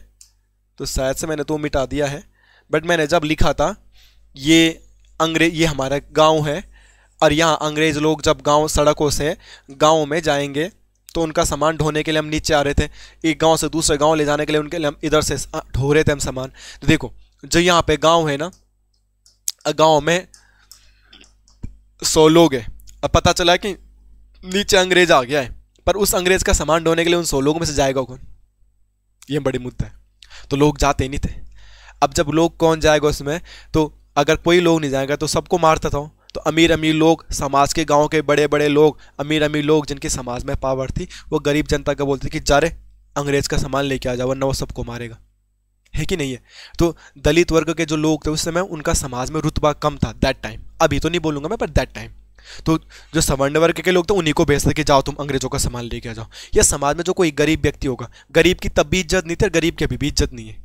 तो शायद से मैंने तो मिटा दिया है बट मैंने जब लिखा था ये अंग्रेज ये हमारा गांव है और यहाँ अंग्रेज़ लोग जब गांव सड़कों से गांव में जाएंगे तो उनका सामान ढोने के लिए हम नीचे आ रहे थे एक गांव से दूसरे गांव ले जाने के लिए उनके लिए हम इधर से ढो रहे थे हम सामान तो देखो जो यहाँ पे गांव है ना गांव में सौ लोग हैं अब पता चला कि नीचे अंग्रेज आ गया है पर उस अंग्रेज का सामान ढोने के लिए उन सौ लोगों में से जाएगा कौन ये बड़े मुद्दा है तो लोग जाते नहीं थे अब जब लोग कौन जाएगा उसमें तो अगर कोई लोग नहीं जाएगा तो सबको मारता था तो अमीर अमीर लोग समाज के गांव के बड़े बड़े लोग अमीर अमीर लोग जिनके समाज में पावर थी वो गरीब जनता का बोलते कि जा रहे अंग्रेज़ का सामान लेके आ जाओ वरना वो सबको मारेगा है कि नहीं है तो दलित वर्ग के जो लोग थे उस समय उनका समाज में रुतबा कम था दैट टाइम अभी तो नहीं बोलूँगा मैं पर दैट टाइम तो जो सवर्ण वर्ग के लोग थे उन्हीं को भेजते कि जाओ तुम अंग्रेजों का सामान लेके आ जाओ या समाज में जो कोई गरीब व्यक्ति होगा गरीब की तब भी इज्जत नहीं थी और गरीब की अभी भी इज्जत नहीं है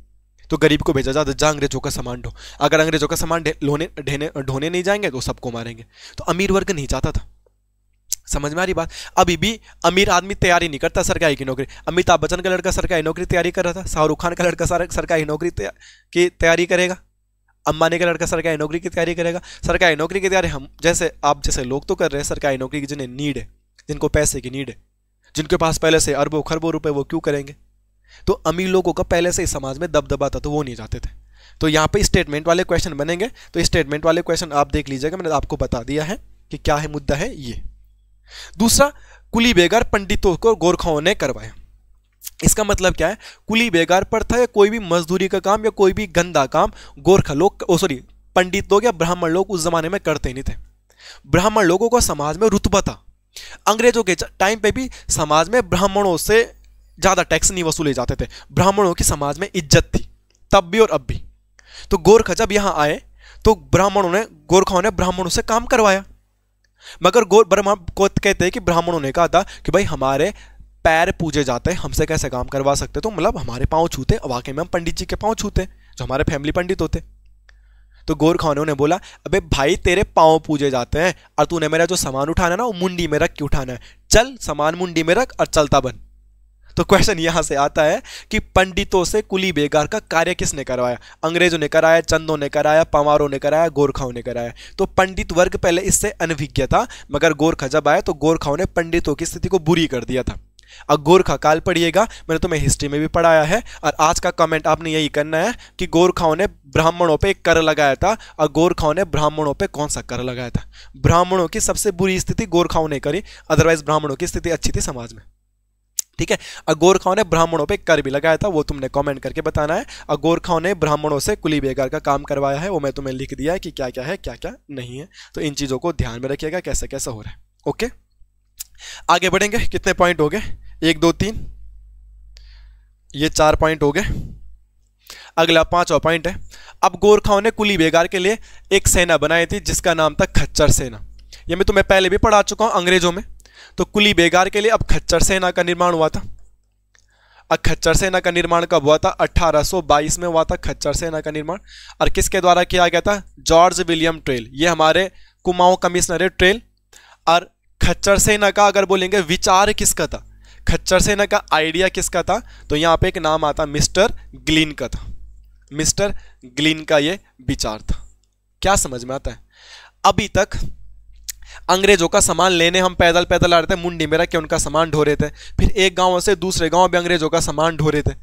तो गरीब को भेजा जाता जा अंग्रेजों का सामान ढो अगर अंग्रेजों का सामान ढोने ढोने नहीं जाएंगे तो सबको मारेंगे तो अमीर वर्ग नहीं चाहता था समझ में आ रही बात अभी भी अमीर आदमी तैयारी नहीं करता सरकारी की नौकरी अमिताभ बच्चन का लड़का सरकारी नौकरी तैयारी कर रहा था शाहरुख खान का लड़का सरकारी नौकरी की तैयारी करेगा अम्बानी का लड़का सरकारी नौकरी की तैयारी करेगा सरकारी नौकरी की तैयारी हम जैसे आप जैसे लोग तो कर रहे हैं सरकारी नौकरी की जिन्हें नीड है जिनको पैसे की नीड है जिनके पास पहले से अरबों खरबों रुपए वो क्यों करेंगे तो अमीर लोगों का पहले से ही समाज में दबदबा था तो वो नहीं जाते थे तो यहाँ पे स्टेटमेंट वाले क्वेश्चन बनेंगे तो स्टेटमेंट वाले क्वेश्चन आप देख लीजिएगा मैंने आपको बता दिया है कि क्या है मुद्दा है ये दूसरा कुली बेगार पंडितों को गोरखाओं ने करवाया इसका मतलब क्या है कुली बेगार पर था या कोई भी मजदूरी का काम या कोई भी गंदा काम गोरखा लोग ओ सॉरी पंडित लोग या ब्राह्मण लोग उस जमाने में करते नहीं थे ब्राह्मण लोगों को समाज में रुतबा था अंग्रेजों के टाइम पे भी समाज में ब्राह्मणों से ज़्यादा टैक्स नहीं वसूले जाते थे ब्राह्मणों की समाज में इज्जत थी तब भी और अब भी तो गोरखा जब यहाँ आए तो ब्राह्मणों ने गोरखाओं ने ब्राह्मणों से काम करवाया मगर गोर ब्रह्मा को कहते हैं कि ब्राह्मणों ने कहा था कि भाई हमारे पैर पूजे जाते हैं हमसे कैसे काम करवा सकते तो मतलब हमारे पाँव छूते वाकई में हम पंडित जी के पाँव छूते जो हमारे फैमिली पंडित होते तो गोरखा ने उन्हें बोला अबे भाई तेरे पाँव पूजे जाते हैं और तूने मेरा जो सामान उठाना ना वो मुंडी में रख के उठाना है चल सामान मुंडी में रख और चलता बन तो क्वेश्चन यहाँ से आता है कि पंडितों से कुली बेगार का कार्य किसने करवाया अंग्रेजों ने कराया चंदों ने कराया पंवारों ने कराया गोरखाओं ने कराया तो पंडित वर्ग पहले इससे अनभिज्ञ था मगर गोरखा जब आया तो गोरखाओं ने पंडितों की स्थिति को बुरी कर दिया था अब गोरखा काल पढ़िएगा मैंने तुम्हें हिस्ट्री में भी पढ़ाया है और आज का कमेंट आपने यही करना है कि गोरखाओं ने ब्राह्मणों पे एक कर लगाया था और गोरखाओं ने ब्राह्मणों पे कौन सा कर लगाया था ब्राह्मणों की सबसे बुरी स्थिति गोरखाओं ने करी अदरवाइज ब्राह्मणों की स्थिति अच्छी थी समाज में ठीक है अगोर खाओ ने ब्राह्मणों पे कर भी लगाया था वो तुमने कमेंट करके बताना है अगोर खाओ ने ब्राह्मणों से कुली बेगार का काम करवाया है वो मैं तुम्हें लिख दिया है कि क्या क्या है क्या क्या नहीं है तो इन चीज़ों को ध्यान में रखिएगा कैसे कैसा हो रहा है ओके आगे बढ़ेंगे कितने पॉइंट हो गए एक दो तीन ये चार पॉइंट हो गए अगला पांचवा पॉइंट है अब गोरखाओं ने कुली बेगार के लिए एक सेना बनाई थी जिसका नाम था खच्चर सेना ये मैं तुम्हें पहले भी पढ़ा चुका हूं अंग्रेजों में तो कुली बेगार के लिए अब खच्चर सेना का निर्माण हुआ था अब खच्चर सेना का निर्माण कब हुआ था 1822 में हुआ था खच्चर सेना का निर्माण और किसके द्वारा किया गया था जॉर्ज विलियम ट्रेल ये हमारे कुमाऊं कमिश्नर है ट्रेल और खच्चर सेना का अगर बोलेंगे विचार किसका था खच्चर सेना का आइडिया किसका था तो यहाँ पे एक नाम आता मिस्टर ग्लिन का था मिस्टर ग्लिन का ये विचार था क्या समझ में आता है अभी तक अंग्रेजों का सामान लेने हम पैदल पैदल आ रहे थे मुंडी मेरा के उनका सामान ढो रहे थे फिर एक गांव से दूसरे गाँव भी अंग्रेजों का सामान ढो रहे थे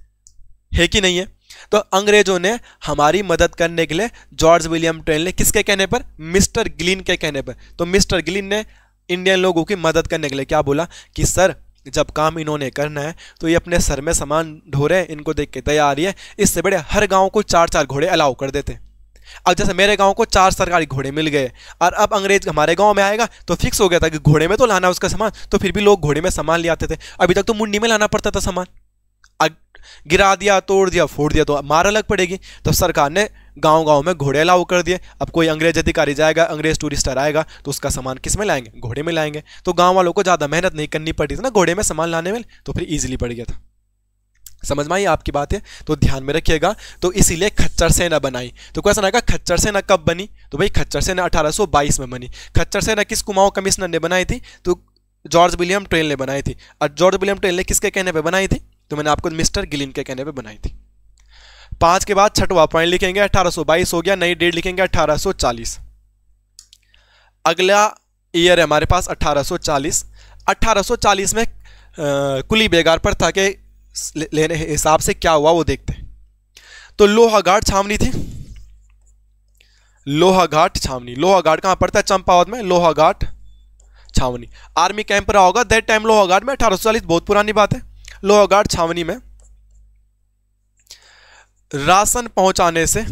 है कि नहीं है तो अंग्रेजों ने हमारी मदद करने के लिए जॉर्ज विलियम ट्रेन ने किसके कहने पर मिस्टर ग्लिन के कहने पर तो मिस्टर ग्लिन ने इंडियन लोगों की मदद करने के लिए क्या बोला कि सर जब काम इन्होंने करना है तो ये अपने सर में सामान ढो रहे हैं इनको देख के ही है इससे बड़े हर गांव को चार चार घोड़े अलाउ कर देते अब जैसे मेरे गांव को चार सरकारी घोड़े मिल गए और अब अंग्रेज हमारे गांव में आएगा तो फिक्स हो गया था कि घोड़े में तो लाना उसका सामान तो फिर भी लोग घोड़े में सामान ले आते थे अभी तक तो मुंडी में लाना पड़ता था सामान गिरा दिया तोड़ दिया फोड़ दिया तो मार अलग पड़ेगी तो सरकार ने गांव गांव में घोड़े अलाउ कर दिए अब कोई अंग्रेज अधिकारी जाएगा अंग्रेज टूरिस्ट आएगा तो उसका सामान किस में लाएंगे घोड़े में लाएंगे तो गांव वालों को ज़्यादा मेहनत नहीं करनी पड़ती थी ना घोड़े में सामान लाने में तो फिर ईजिली पड़ गया था समझ में आई आपकी बात है तो ध्यान में रखिएगा तो इसीलिए खच्चर सेना बनाई तो क्वेश्चन आएगा खच्चर सेना कब बनी तो भाई खच्चर सेना अठारह में बनी खच्चर सेना किस कुमाऊं कमिश्नर ने बनाई थी तो जॉर्ज विलियम ट्रेल ने बनाई थी और जॉर्ज विलियम ट्रेल ने किसके कहने पर बनाई थी तो मैंने आपको मिस्टर गिलिन के कहने पर बनाई थी पांच के बाद छठवा पॉइंट लिखेंगे 1822 हो गया नई डेट लिखेंगे 1840 अगला ईयर है हमारे पास 1840 1840 में कुली बेगार पर था कि लेने हिसाब से क्या हुआ वो देखते हैं तो लोहा घाट छावनी थी लोहा घाट छावनी लोहा घाट पड़ता है चंपावत में लोहा घाट छावनी आर्मी कैंप रहा होगा दैट टाइम लोहा घाट में अठारह बहुत पुरानी बात है लोहा घाट छावनी में राशन पहुंचाने से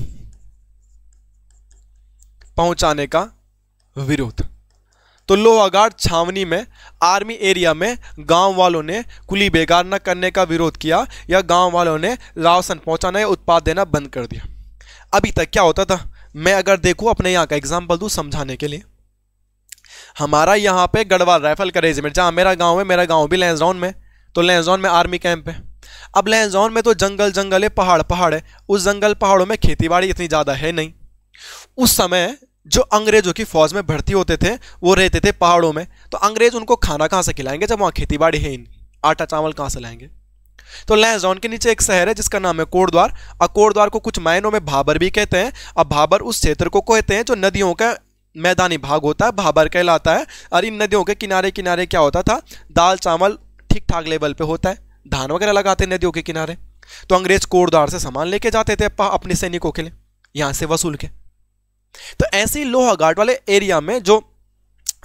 पहुंचाने का विरोध तो लोहाघाट छावनी में आर्मी एरिया में गांव वालों ने कुली बेगार न करने का विरोध किया या गांव वालों ने राशन पहुंचाना या उत्पाद देना बंद कर दिया अभी तक क्या होता था मैं अगर देखूँ अपने यहाँ का एग्जाम्पल दूँ समझाने के लिए हमारा यहाँ पे गढ़वाल राइफल का रेजिमेंट जहाँ मेरा गाँव है मेरा गाँव भी लेंस में तो लेंस में आर्मी कैंप है अब लेंस में तो जंगल जंगल है पहाड़ पहाड़ है उस जंगल पहाड़ों में खेती बाड़ी इतनी ज़्यादा है नहीं उस समय जो अंग्रेजों की फौज में भर्ती होते थे वो रहते थे पहाड़ों में तो अंग्रेज उनको खाना कहाँ से खिलाएंगे जब वहाँ खेती बाड़ी है ही आटा चावल कहाँ से लाएंगे तो लहजौन के नीचे एक शहर है जिसका नाम है कोटद्वार और कोटद्वार को कुछ मायनों में भाबर भी कहते हैं और भाबर उस क्षेत्र को कहते हैं जो नदियों का मैदानी भाग होता है भाबर कहलाता है और इन नदियों के किनारे किनारे क्या होता था दाल चावल ठीक ठाक लेवल पर होता है धान वगैरह लगाते नदियों के किनारे तो अंग्रेज कोटद्वार से सामान लेके जाते थे अपने सैनिकों के लिए यहाँ से वसूल के तो ऐसे ही लोहा घाट वाले एरिया में जो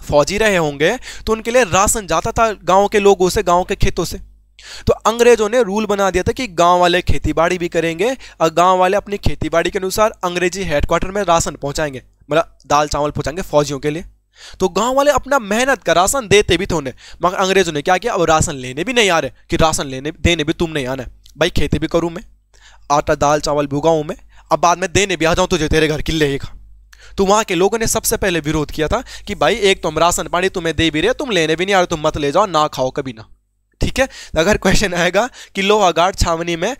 फौजी रहे होंगे तो उनके लिए राशन जाता था गांव के लोगों से गांव के खेतों से तो अंग्रेजों ने रूल बना दिया था कि गांव वाले खेतीबाड़ी भी करेंगे और गांव वाले अपनी खेतीबाड़ी के अनुसार अंग्रेजी हेडक्वार्टर में राशन पहुंचाएंगे मतलब दाल चावल पहुंचाएंगे फौजियों के लिए तो गांव वाले अपना मेहनत का राशन देते भी थे उन्हें मगर अंग्रेजों ने क्या किया अब राशन लेने भी नहीं आ रहे कि राशन लेने देने भी तुम नहीं आना भाई खेती भी करूँ मैं आटा दाल चावल भुगाऊँ मैं अब बाद में देने भी आ जाऊँ तुझे तेरे घर की लेगा तो वहां के लोगों ने सबसे पहले विरोध किया था कि भाई एक तो हम राशन पानी तुम्हें दे भी रहे तुम लेने भी नहीं आ रहे तुम मत ले जाओ ना खाओ कभी ना ठीक है अगर क्वेश्चन आएगा कि लोहागाड़ छावनी में आ,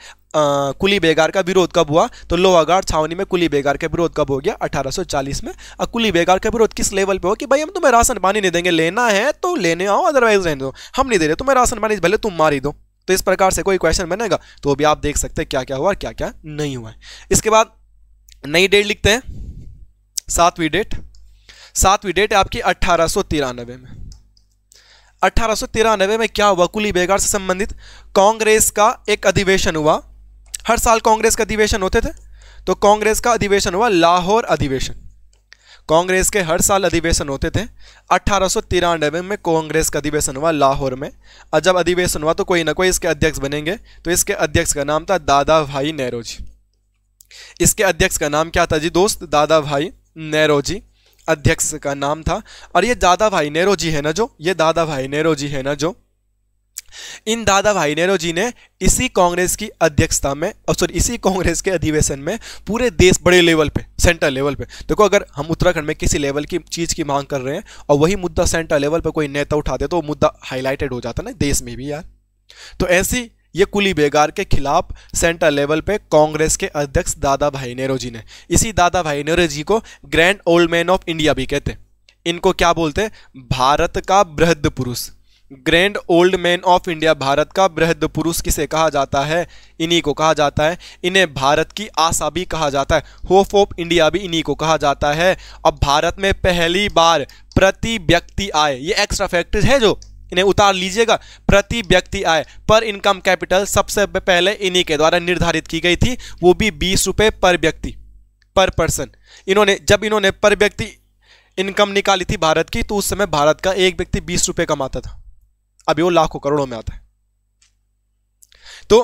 कुली बेगार का विरोध कब हुआ तो लोहागाड़ छावनी में कुली बेगार का विरोध कब हो गया 1840 में और कुली बेगार का विरोध किस लेवल पे हो कि भाई हम तुम्हें राशन पानी नहीं देंगे लेना है तो लेने आओ अदरवाइज रहने दो हम नहीं दे रहे तुम्हें राशन पानी भले तुम मारी दो तो इस प्रकार से कोई क्वेश्चन बनेगा तो भी आप देख सकते हैं क्या क्या हुआ और क्या क्या नहीं हुआ इसके बाद नई डेट लिखते हैं सातवीं डेट सातवीं डेट है आपकी अट्ठारह में अट्ठारह में क्या हुआ कुली बेगार से संबंधित कांग्रेस का एक अधिवेशन हुआ हर साल कांग्रेस का अधिवेशन होते थे तो कांग्रेस का अधिवेशन हुआ लाहौर अधिवेशन कांग्रेस के हर साल अधिवेशन होते थे अट्ठारह में कांग्रेस का अधिवेशन हुआ लाहौर में और जब अधिवेशन हुआ तो कोई ना कोई इसके अध्यक्ष बनेंगे तो इसके अध्यक्ष का नाम था दादा भाई नेहरू जी इसके अध्यक्ष का नाम क्या था जी दोस्त दादा भाई नेहरोजी अध्यक्ष का नाम था और ये दादा भाई नेहरोजी है ना जो ये दादा भाई नेहरोजी है ना जो इन दादा भाई नेहरू ने इसी कांग्रेस की अध्यक्षता में सॉरी इसी कांग्रेस के अधिवेशन में पूरे देश बड़े लेवल पे सेंट्रल लेवल पे देखो अगर हम उत्तराखंड में किसी लेवल की चीज़ की मांग कर रहे हैं और वही मुद्दा सेंट्रल लेवल पर कोई नेता उठाते तो वो मुद्दा हाईलाइटेड हो जाता ना देश में भी यार तो ऐसी ये कुली बेगार के खिलाफ सेंटर लेवल पे कांग्रेस के अध्यक्ष दादा भाई नेहरू जी ने इसी दादा भाई नेहरो जी को grand old man of India भी कहते इनको क्या बोलते भारत का बृहद पुरुष grand old man of India Bharat का बृहद पुरुष किसे कहा जाता है इन्हीं को कहा जाता है इन्हें भारत की आशा भी कहा जाता है होप ऑफ इंडिया भी इन्हीं को कहा जाता है अब भारत में पहली बार प्रति व्यक्ति आए ये एक्स्ट्रा फैक्ट्रीज है जो इन्हें उतार लीजिएगा प्रति व्यक्ति आय पर इनकम कैपिटल सबसे पहले इन्हीं के द्वारा निर्धारित की गई थी वो भी बीस रुपये पर व्यक्ति पर पर्सन इन्होंने जब इन्होंने पर व्यक्ति इनकम निकाली थी भारत की तो उस समय भारत का एक व्यक्ति बीस रुपये कमाता था अभी वो लाखों करोड़ों में आता है तो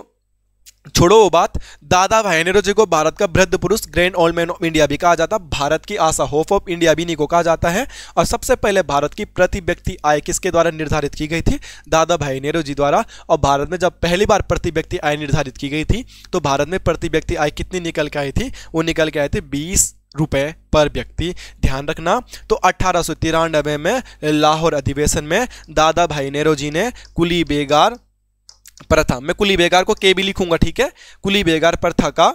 छोड़ो वो बात दादा भाई नेहरू जी को भारत का वृद्ध पुरुष grand old man of India भी कहा जाता है भारत की आशा होप ऑफ इंडिया भी नहीं को कहा जाता है और सबसे पहले भारत की प्रति व्यक्ति आय किसके द्वारा निर्धारित की गई थी दादा भाई नेहरू जी द्वारा और भारत में जब पहली बार प्रति व्यक्ति आय निर्धारित की गई थी तो भारत में प्रति व्यक्ति आय कितनी निकल के आई थी वो निकल के आई थी बीस रुपए पर व्यक्ति ध्यान रखना तो तिरानबे में लाहौर अधिवेशन में दादा भाई नेहरू जी ने कुली बेगार प्रथा मैं कुली बेगार को के भी लिखूंगा ठीक है कुली बेगार प्रथा का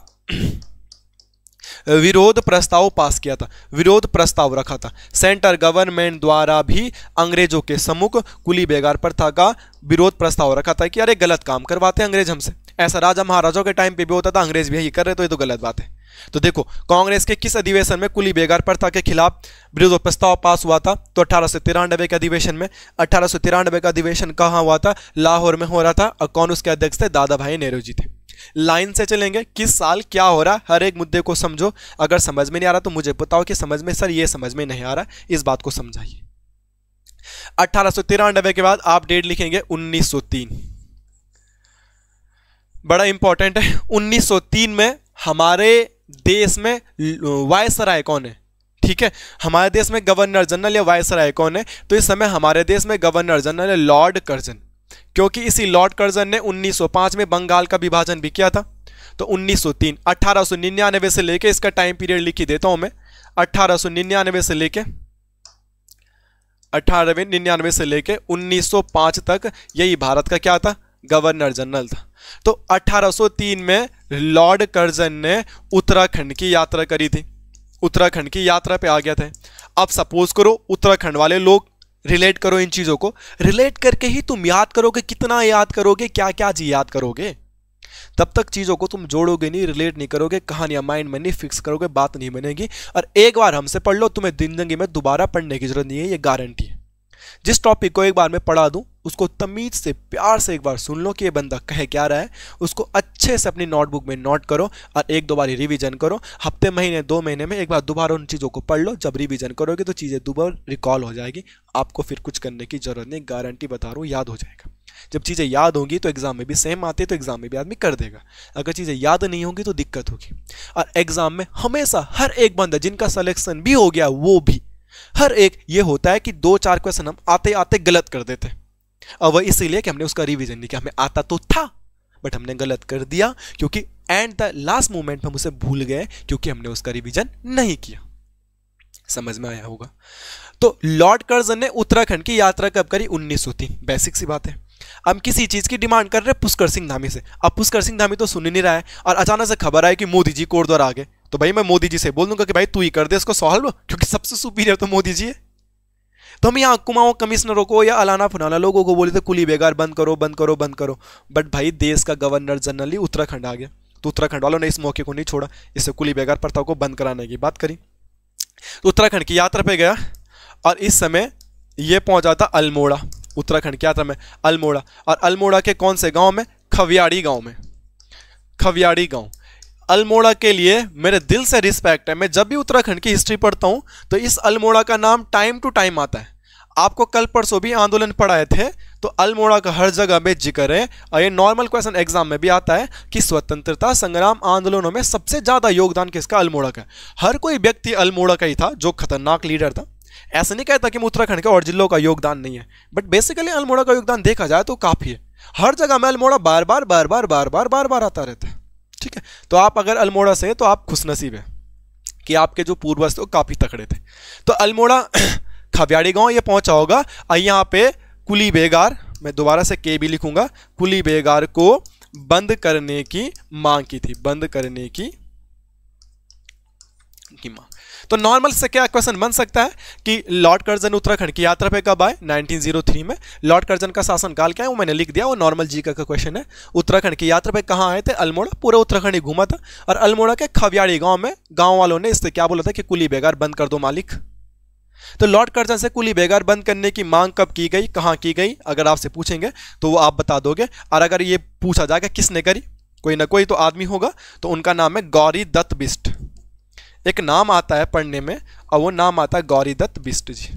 विरोध प्रस्ताव पास किया था विरोध प्रस्ताव रखा था सेंटर गवर्नमेंट द्वारा भी अंग्रेजों के सम्मुख कुली बेगार प्रथा का विरोध प्रस्ताव रखा था कि अरे गलत काम करवाते हैं अंग्रेज हमसे ऐसा राजा महाराजाओं के टाइम पे भी होता था अंग्रेज भी यही कर रहे तो ये तो गलत बात है तो देखो कांग्रेस के किस अधिवेशन में कुली बेगार प्रथा के खिलाफ विरोध प्रस्ताव पास हुआ था तो अठारह सौ तिरानबे के अधिवेशन में अठारह सौ तिरानबे का अधिवेशन कहाँ हुआ था लाहौर में हो रहा था और कौन उसके अध्यक्ष थे दादा भाई नेहरू जी थे लाइन से चलेंगे किस साल क्या हो रहा हर एक मुद्दे को समझो अगर समझ में नहीं आ रहा तो मुझे बताओ कि समझ में सर ये समझ में नहीं आ रहा इस बात को समझाइए अठारह के बाद आप डेट लिखेंगे 1903 बड़ा इंपॉर्टेंट है 1903 में हमारे देश में वायसराय कौन है ठीक है हमारे देश में गवर्नर जनरल या वायसराय कौन है तो इस समय हमारे देश में गवर्नर जनरल है लॉर्ड कर्जन क्योंकि इसी लॉर्ड कर्जन ने 1905 में बंगाल का विभाजन भी किया था तो 1903 1899 से लेके इसका टाइम पीरियड लिखी देता हूं मैं 1899 से लेके अठारहवें निन्यानवे से लेके 1905 तक यही भारत का क्या था गवर्नर जनरल था तो 1803 में लॉर्ड कर्जन ने उत्तराखंड की यात्रा करी थी उत्तराखंड की यात्रा पे आ गया था अब सपोज करो उत्तराखंड वाले लोग रिलेट करो इन चीज़ों को रिलेट करके ही तुम याद करोगे कितना याद करोगे क्या क्या जी याद करोगे तब तक चीज़ों को तुम जोड़ोगे नहीं रिलेट नहीं करोगे कहानियां माइंड में नहीं फिक्स करोगे बात नहीं बनेगी और एक बार हमसे पढ़ लो तुम्हें जिंदगी में दोबारा पढ़ने की जरूरत नहीं है ये गारंटी है जिस टॉपिक को एक बार मैं पढ़ा दूँ उसको तमीज से प्यार से एक बार सुन लो कि ये बंदा कहे क्या रहा है उसको अच्छे से अपनी नोटबुक में नोट करो और एक दो बार रिवीजन करो हफ्ते महीने दो महीने में एक बार दोबारा उन चीज़ों को पढ़ लो जब रिवीजन करोगे तो चीज़ें दोबारा रिकॉल हो जाएगी आपको फिर कुछ करने की ज़रूरत नहीं गारंटी बता रहा हूँ याद हो जाएगा जब चीज़ें याद होंगी तो एग्ज़ाम में भी सेम आती है तो एग्ज़ाम में भी आदमी कर देगा अगर चीज़ें याद नहीं होंगी तो दिक्कत होगी और एग्ज़ाम में हमेशा हर एक बंदा जिनका सलेक्शन भी हो गया वो भी हर एक ये होता है कि दो चार क्वेश्चन हम आते आते गलत कर देते और वह इसीलिए कि हमने उसका रिविजन नहीं किया हमें आता तो था बट हमने गलत कर दिया क्योंकि एंड द लास्ट मोमेंट हम उसे भूल गए क्योंकि हमने उसका रिविजन नहीं किया समझ में आया होगा तो लॉर्ड कर्जन ने उत्तराखंड की यात्रा कब करी उन्नीस सौ तीन बेसिक सी बात है हम किसी चीज की डिमांड कर रहे पुष्कर सिंह धामी से अब पुष्कर सिंह धामी तो सुन ही नहीं रहा है और अचानक से खबर आई कि मोदी जी कोर द्वारा आ गए तो भाई मैं मोदी जी से बोल दूंगा कि भाई तू ही कर दे इसको सॉल्व क्योंकि सबसे सुपीरियर तो मोदी जी है तो हम यहाँ कुमाओं कमिश्नरों को या अलाना फुनाना लोगों को बोले थे कुली बेगार बंद करो बंद करो बंद करो बट भाई देश का गवर्नर जनरल ही उत्तराखंड आ गया तो उत्तराखंड वालों ने इस मौके को नहीं छोड़ा इससे कुली बेगार प्रताप को बंद कराने की बात करी तो उत्तराखंड की यात्रा पर गया और इस समय ये पहुंचा था अल्मोड़ा उत्तराखंड की यात्रा में अल्मोड़ा और अल्मोड़ा के कौन से गाँव में खवियाड़ी गाँव में खवियाड़ी गाँव अल्मोड़ा के लिए मेरे दिल से रिस्पेक्ट है मैं जब भी उत्तराखंड की हिस्ट्री पढ़ता हूँ तो इस अल्मोड़ा का नाम टाइम टू टाइम आता है आपको कल परसों भी आंदोलन पढ़ाए थे तो अल्मोड़ा का हर जगह में जिक्र है और ये नॉर्मल क्वेश्चन एग्जाम में भी आता है कि स्वतंत्रता संग्राम आंदोलनों में सबसे ज़्यादा योगदान किसका अल्मोड़ा का हर कोई व्यक्ति अल्मोड़ा का ही था जो खतरनाक लीडर था ऐसा नहीं कहता कि उत्तराखंड के और जिलों का योगदान नहीं है बट बेसिकली अल्मोड़ा का योगदान देखा जाए तो काफ़ी है हर जगह में अल्मोड़ा बार बार बार बार बार बार बार बार आता रहता है ठीक है तो आप अगर अल्मोड़ा से हैं तो आप खुशनसीब हैं कि आपके जो पूर्वज थे वो काफ़ी तकड़े थे तो अल्मोड़ा खव्याड़ी गांव ये पहुंचा होगा और यहाँ पे कुली बेगार मैं दोबारा से के भी लिखूंगा कुली बेगार को बंद करने की मांग की थी बंद करने की, की मांग तो नॉर्मल से क्या क्वेश्चन बन सकता है कि लॉर्ड कर्जन उत्तराखंड की यात्रा पे कब आए 1903 में लॉर्ड कर्जन का शासनकाल क्या है वो मैंने लिख दिया वो नॉर्मल जी का क्वेश्चन है उत्तराखंड की यात्रा पे कहाँ आए थे अल्मोड़ा पूरा उत्तराखंड ही घूमा था और अल्मोड़ा के खवियाड़ी गाँव में गाँव वालों ने इससे क्या बोला था कि कुली बेगार बंद कर दो मालिक तो लॉर्ड कर्जन से कुली बेगार बंद करने की मांग कब की गई कहाँ की गई अगर आपसे पूछेंगे तो वो आप बता दोगे और अगर ये पूछा जाएगा किसने करी कोई ना कोई तो आदमी होगा तो उनका नाम है गौरी दत्त बिस्ट एक नाम आता है पढ़ने में और वो नाम आता है गौरीदत्त बिस्ट जी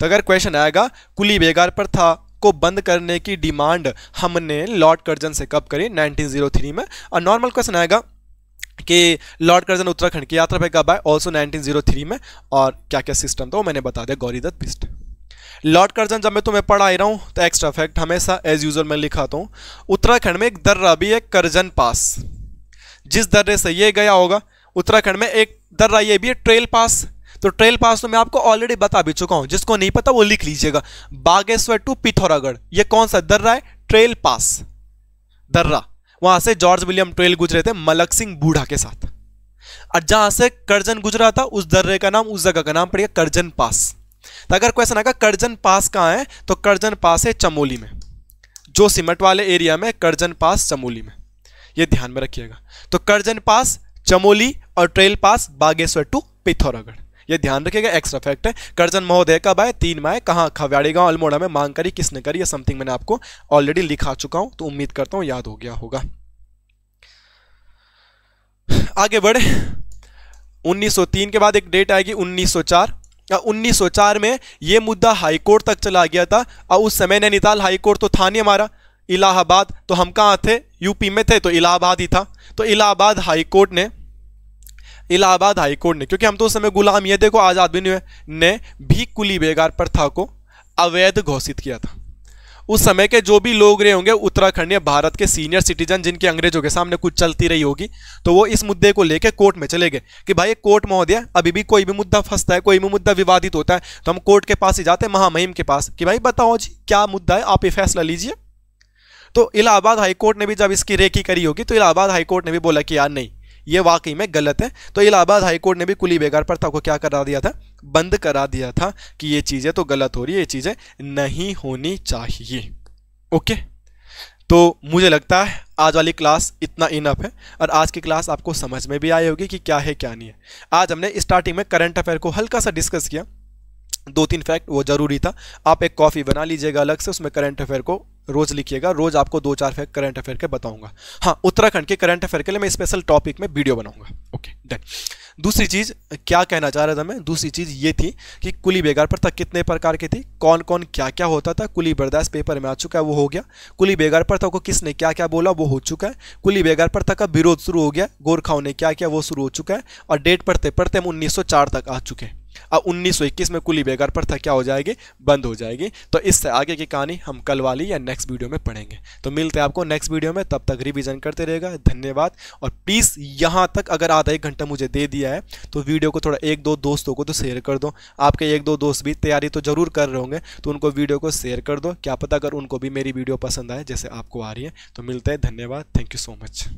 तो अगर क्वेश्चन आएगा कुली बेगार पर था को बंद करने की डिमांड हमने लॉर्ड कर्जन से कब करी 1903 में और नॉर्मल क्वेश्चन आएगा कि लॉर्ड कर्जन उत्तराखंड की यात्रा पर कब आए ऑल्सो नाइनटीन oh में और क्या क्या सिस्टम था वो मैंने बता दिया गौरीदत्त बिस्ट लॉर्ड कर्जन जब मैं तुम्हें पढ़ा ही रहा हूँ तो एक्स्ट्रा फैक्ट हमेशा एज यूजल मैं लिखाता हूँ उत्तराखंड में एक दर्रा भी है कर्जन पास जिस दर्रे से ये गया होगा उत्तराखंड में एक दर्रा ये भी है ट्रेल पास तो ट्रेल पास तो मैं आपको ऑलरेडी बता भी चुका हूँ जिसको नहीं पता वो लिख लीजिएगा बागेश्वर टू पिथौरागढ़ ये कौन सा दर्रा है ट्रेल पास दर्रा वहां से जॉर्ज विलियम ट्रेल गुजरे थे मलक सिंह बूढ़ा के साथ और जहां से करजन गुजरा था उस दर्रे का नाम उस जगह का नाम पड़ेगा करजन पास तो अगर क्वेश्चन आएगा करजन पास कहाँ है तो करजन पास है चमोली में जो सिमट वाले एरिया में करजन पास चमोली में ये ध्यान में रखिएगा तो करजन पास चमोली और trail pass Bageshwar to Pithoragarh ये ध्यान रखिएगा एक्स्ट्रा फैक्ट है कर्जन महोदय कब आए तीन माए कहाँ खव्याड़ी गांव अल्मोड़ा में मांग करी किसने करी ये समथिंग मैंने आपको ऑलरेडी लिखा चुका हूं तो उम्मीद करता हूं याद हो गया होगा आगे बढ़े 1903 के बाद एक डेट आएगी 1904 1904 में ये मुद्दा हाईकोर्ट तक चला गया था और उस समय नैनीताल हाईकोर्ट तो था नहीं हमारा इलाहाबाद तो हम कहाँ थे यूपी में थे तो इलाहाबाद ही था तो इलाहाबाद हाईकोर्ट ने इलाहाबाद हाईकोर्ट ने क्योंकि हम तो उस समय गुलाम ये देखो आज़ाद भी नहीं हुए ने भी कुली बेगार प्रथा को अवैध घोषित किया था उस समय के जो भी लोग रहे होंगे उत्तराखंड या भारत के सीनियर सिटीजन जिनके अंग्रेजों के सामने कुछ चलती रही होगी तो वो इस मुद्दे को लेकर कोर्ट में चले गए कि भाई कोर्ट महोदय अभी भी कोई भी मुद्दा फंसता है कोई भी मुद्दा विवादित होता है तो हम कोर्ट के पास ही जाते हैं महामहिम के पास कि भाई बताओ जी क्या मुद्दा है आप ये फैसला लीजिए तो इलाहाबाद हाईकोर्ट ने भी जब इसकी रेकी करी होगी तो इलाहाबाद हाईकोर्ट ने भी बोला कि यार नहीं ये वाकई में गलत है तो इलाहाबाद हाईकोर्ट ने भी कुली बेगार प्रथा को क्या करा दिया था बंद करा दिया था कि ये चीज़ें तो गलत हो रही है ये चीज़ें नहीं होनी चाहिए ओके तो मुझे लगता है आज वाली क्लास इतना इनफ है और आज की क्लास आपको समझ में भी आई होगी कि क्या है क्या नहीं है आज हमने स्टार्टिंग में करंट अफेयर को हल्का सा डिस्कस किया दो तीन फैक्ट वो ज़रूरी था आप एक कॉफ़ी बना लीजिएगा अलग से उसमें करंट अफेयर को रोज़ लिखिएगा रोज़ आपको दो चार फैक्ट करंट अफेयर के बताऊंगा हाँ उत्तराखंड के करंट अफेयर के लिए मैं स्पेशल टॉपिक में वीडियो बनाऊंगा ओके डन दूसरी चीज़ क्या कहना चाह रहा था मैं दूसरी चीज़ ये थी कि कुली बेगार पर तक कितने प्रकार की थी कौन कौन क्या क्या होता था कुली बर्दास पेपर में आ चुका है वो हो गया कुली बेगार पर तक को किसने क्या क्या बोला वो हो चुका है कुली बेगार पर तक का विरोध शुरू हो गया गोरखाओं ने क्या किया वो शुरू हो चुका है और डेट पढ़ते पढ़ते हम उन्नीस तक आ चुके हैं अब उन्नीस में कुली पर प्रथा क्या हो जाएगी बंद हो जाएगी तो इससे आगे की कहानी हम कल वाली या नेक्स्ट वीडियो में पढ़ेंगे तो मिलते हैं आपको नेक्स्ट वीडियो में तब तक रिविजन करते रहेगा धन्यवाद और प्लीज़ यहाँ तक अगर आधा एक घंटा मुझे दे दिया है तो वीडियो को थोड़ा एक दो दोस्तों को तो शेयर कर दो आपके एक दो दोस्त भी तैयारी तो ज़रूर कर रहे होंगे तो उनको वीडियो को शेयर कर दो क्या पता अगर उनको भी मेरी वीडियो पसंद आए जैसे आपको आ रही है तो मिलते हैं धन्यवाद थैंक यू सो मच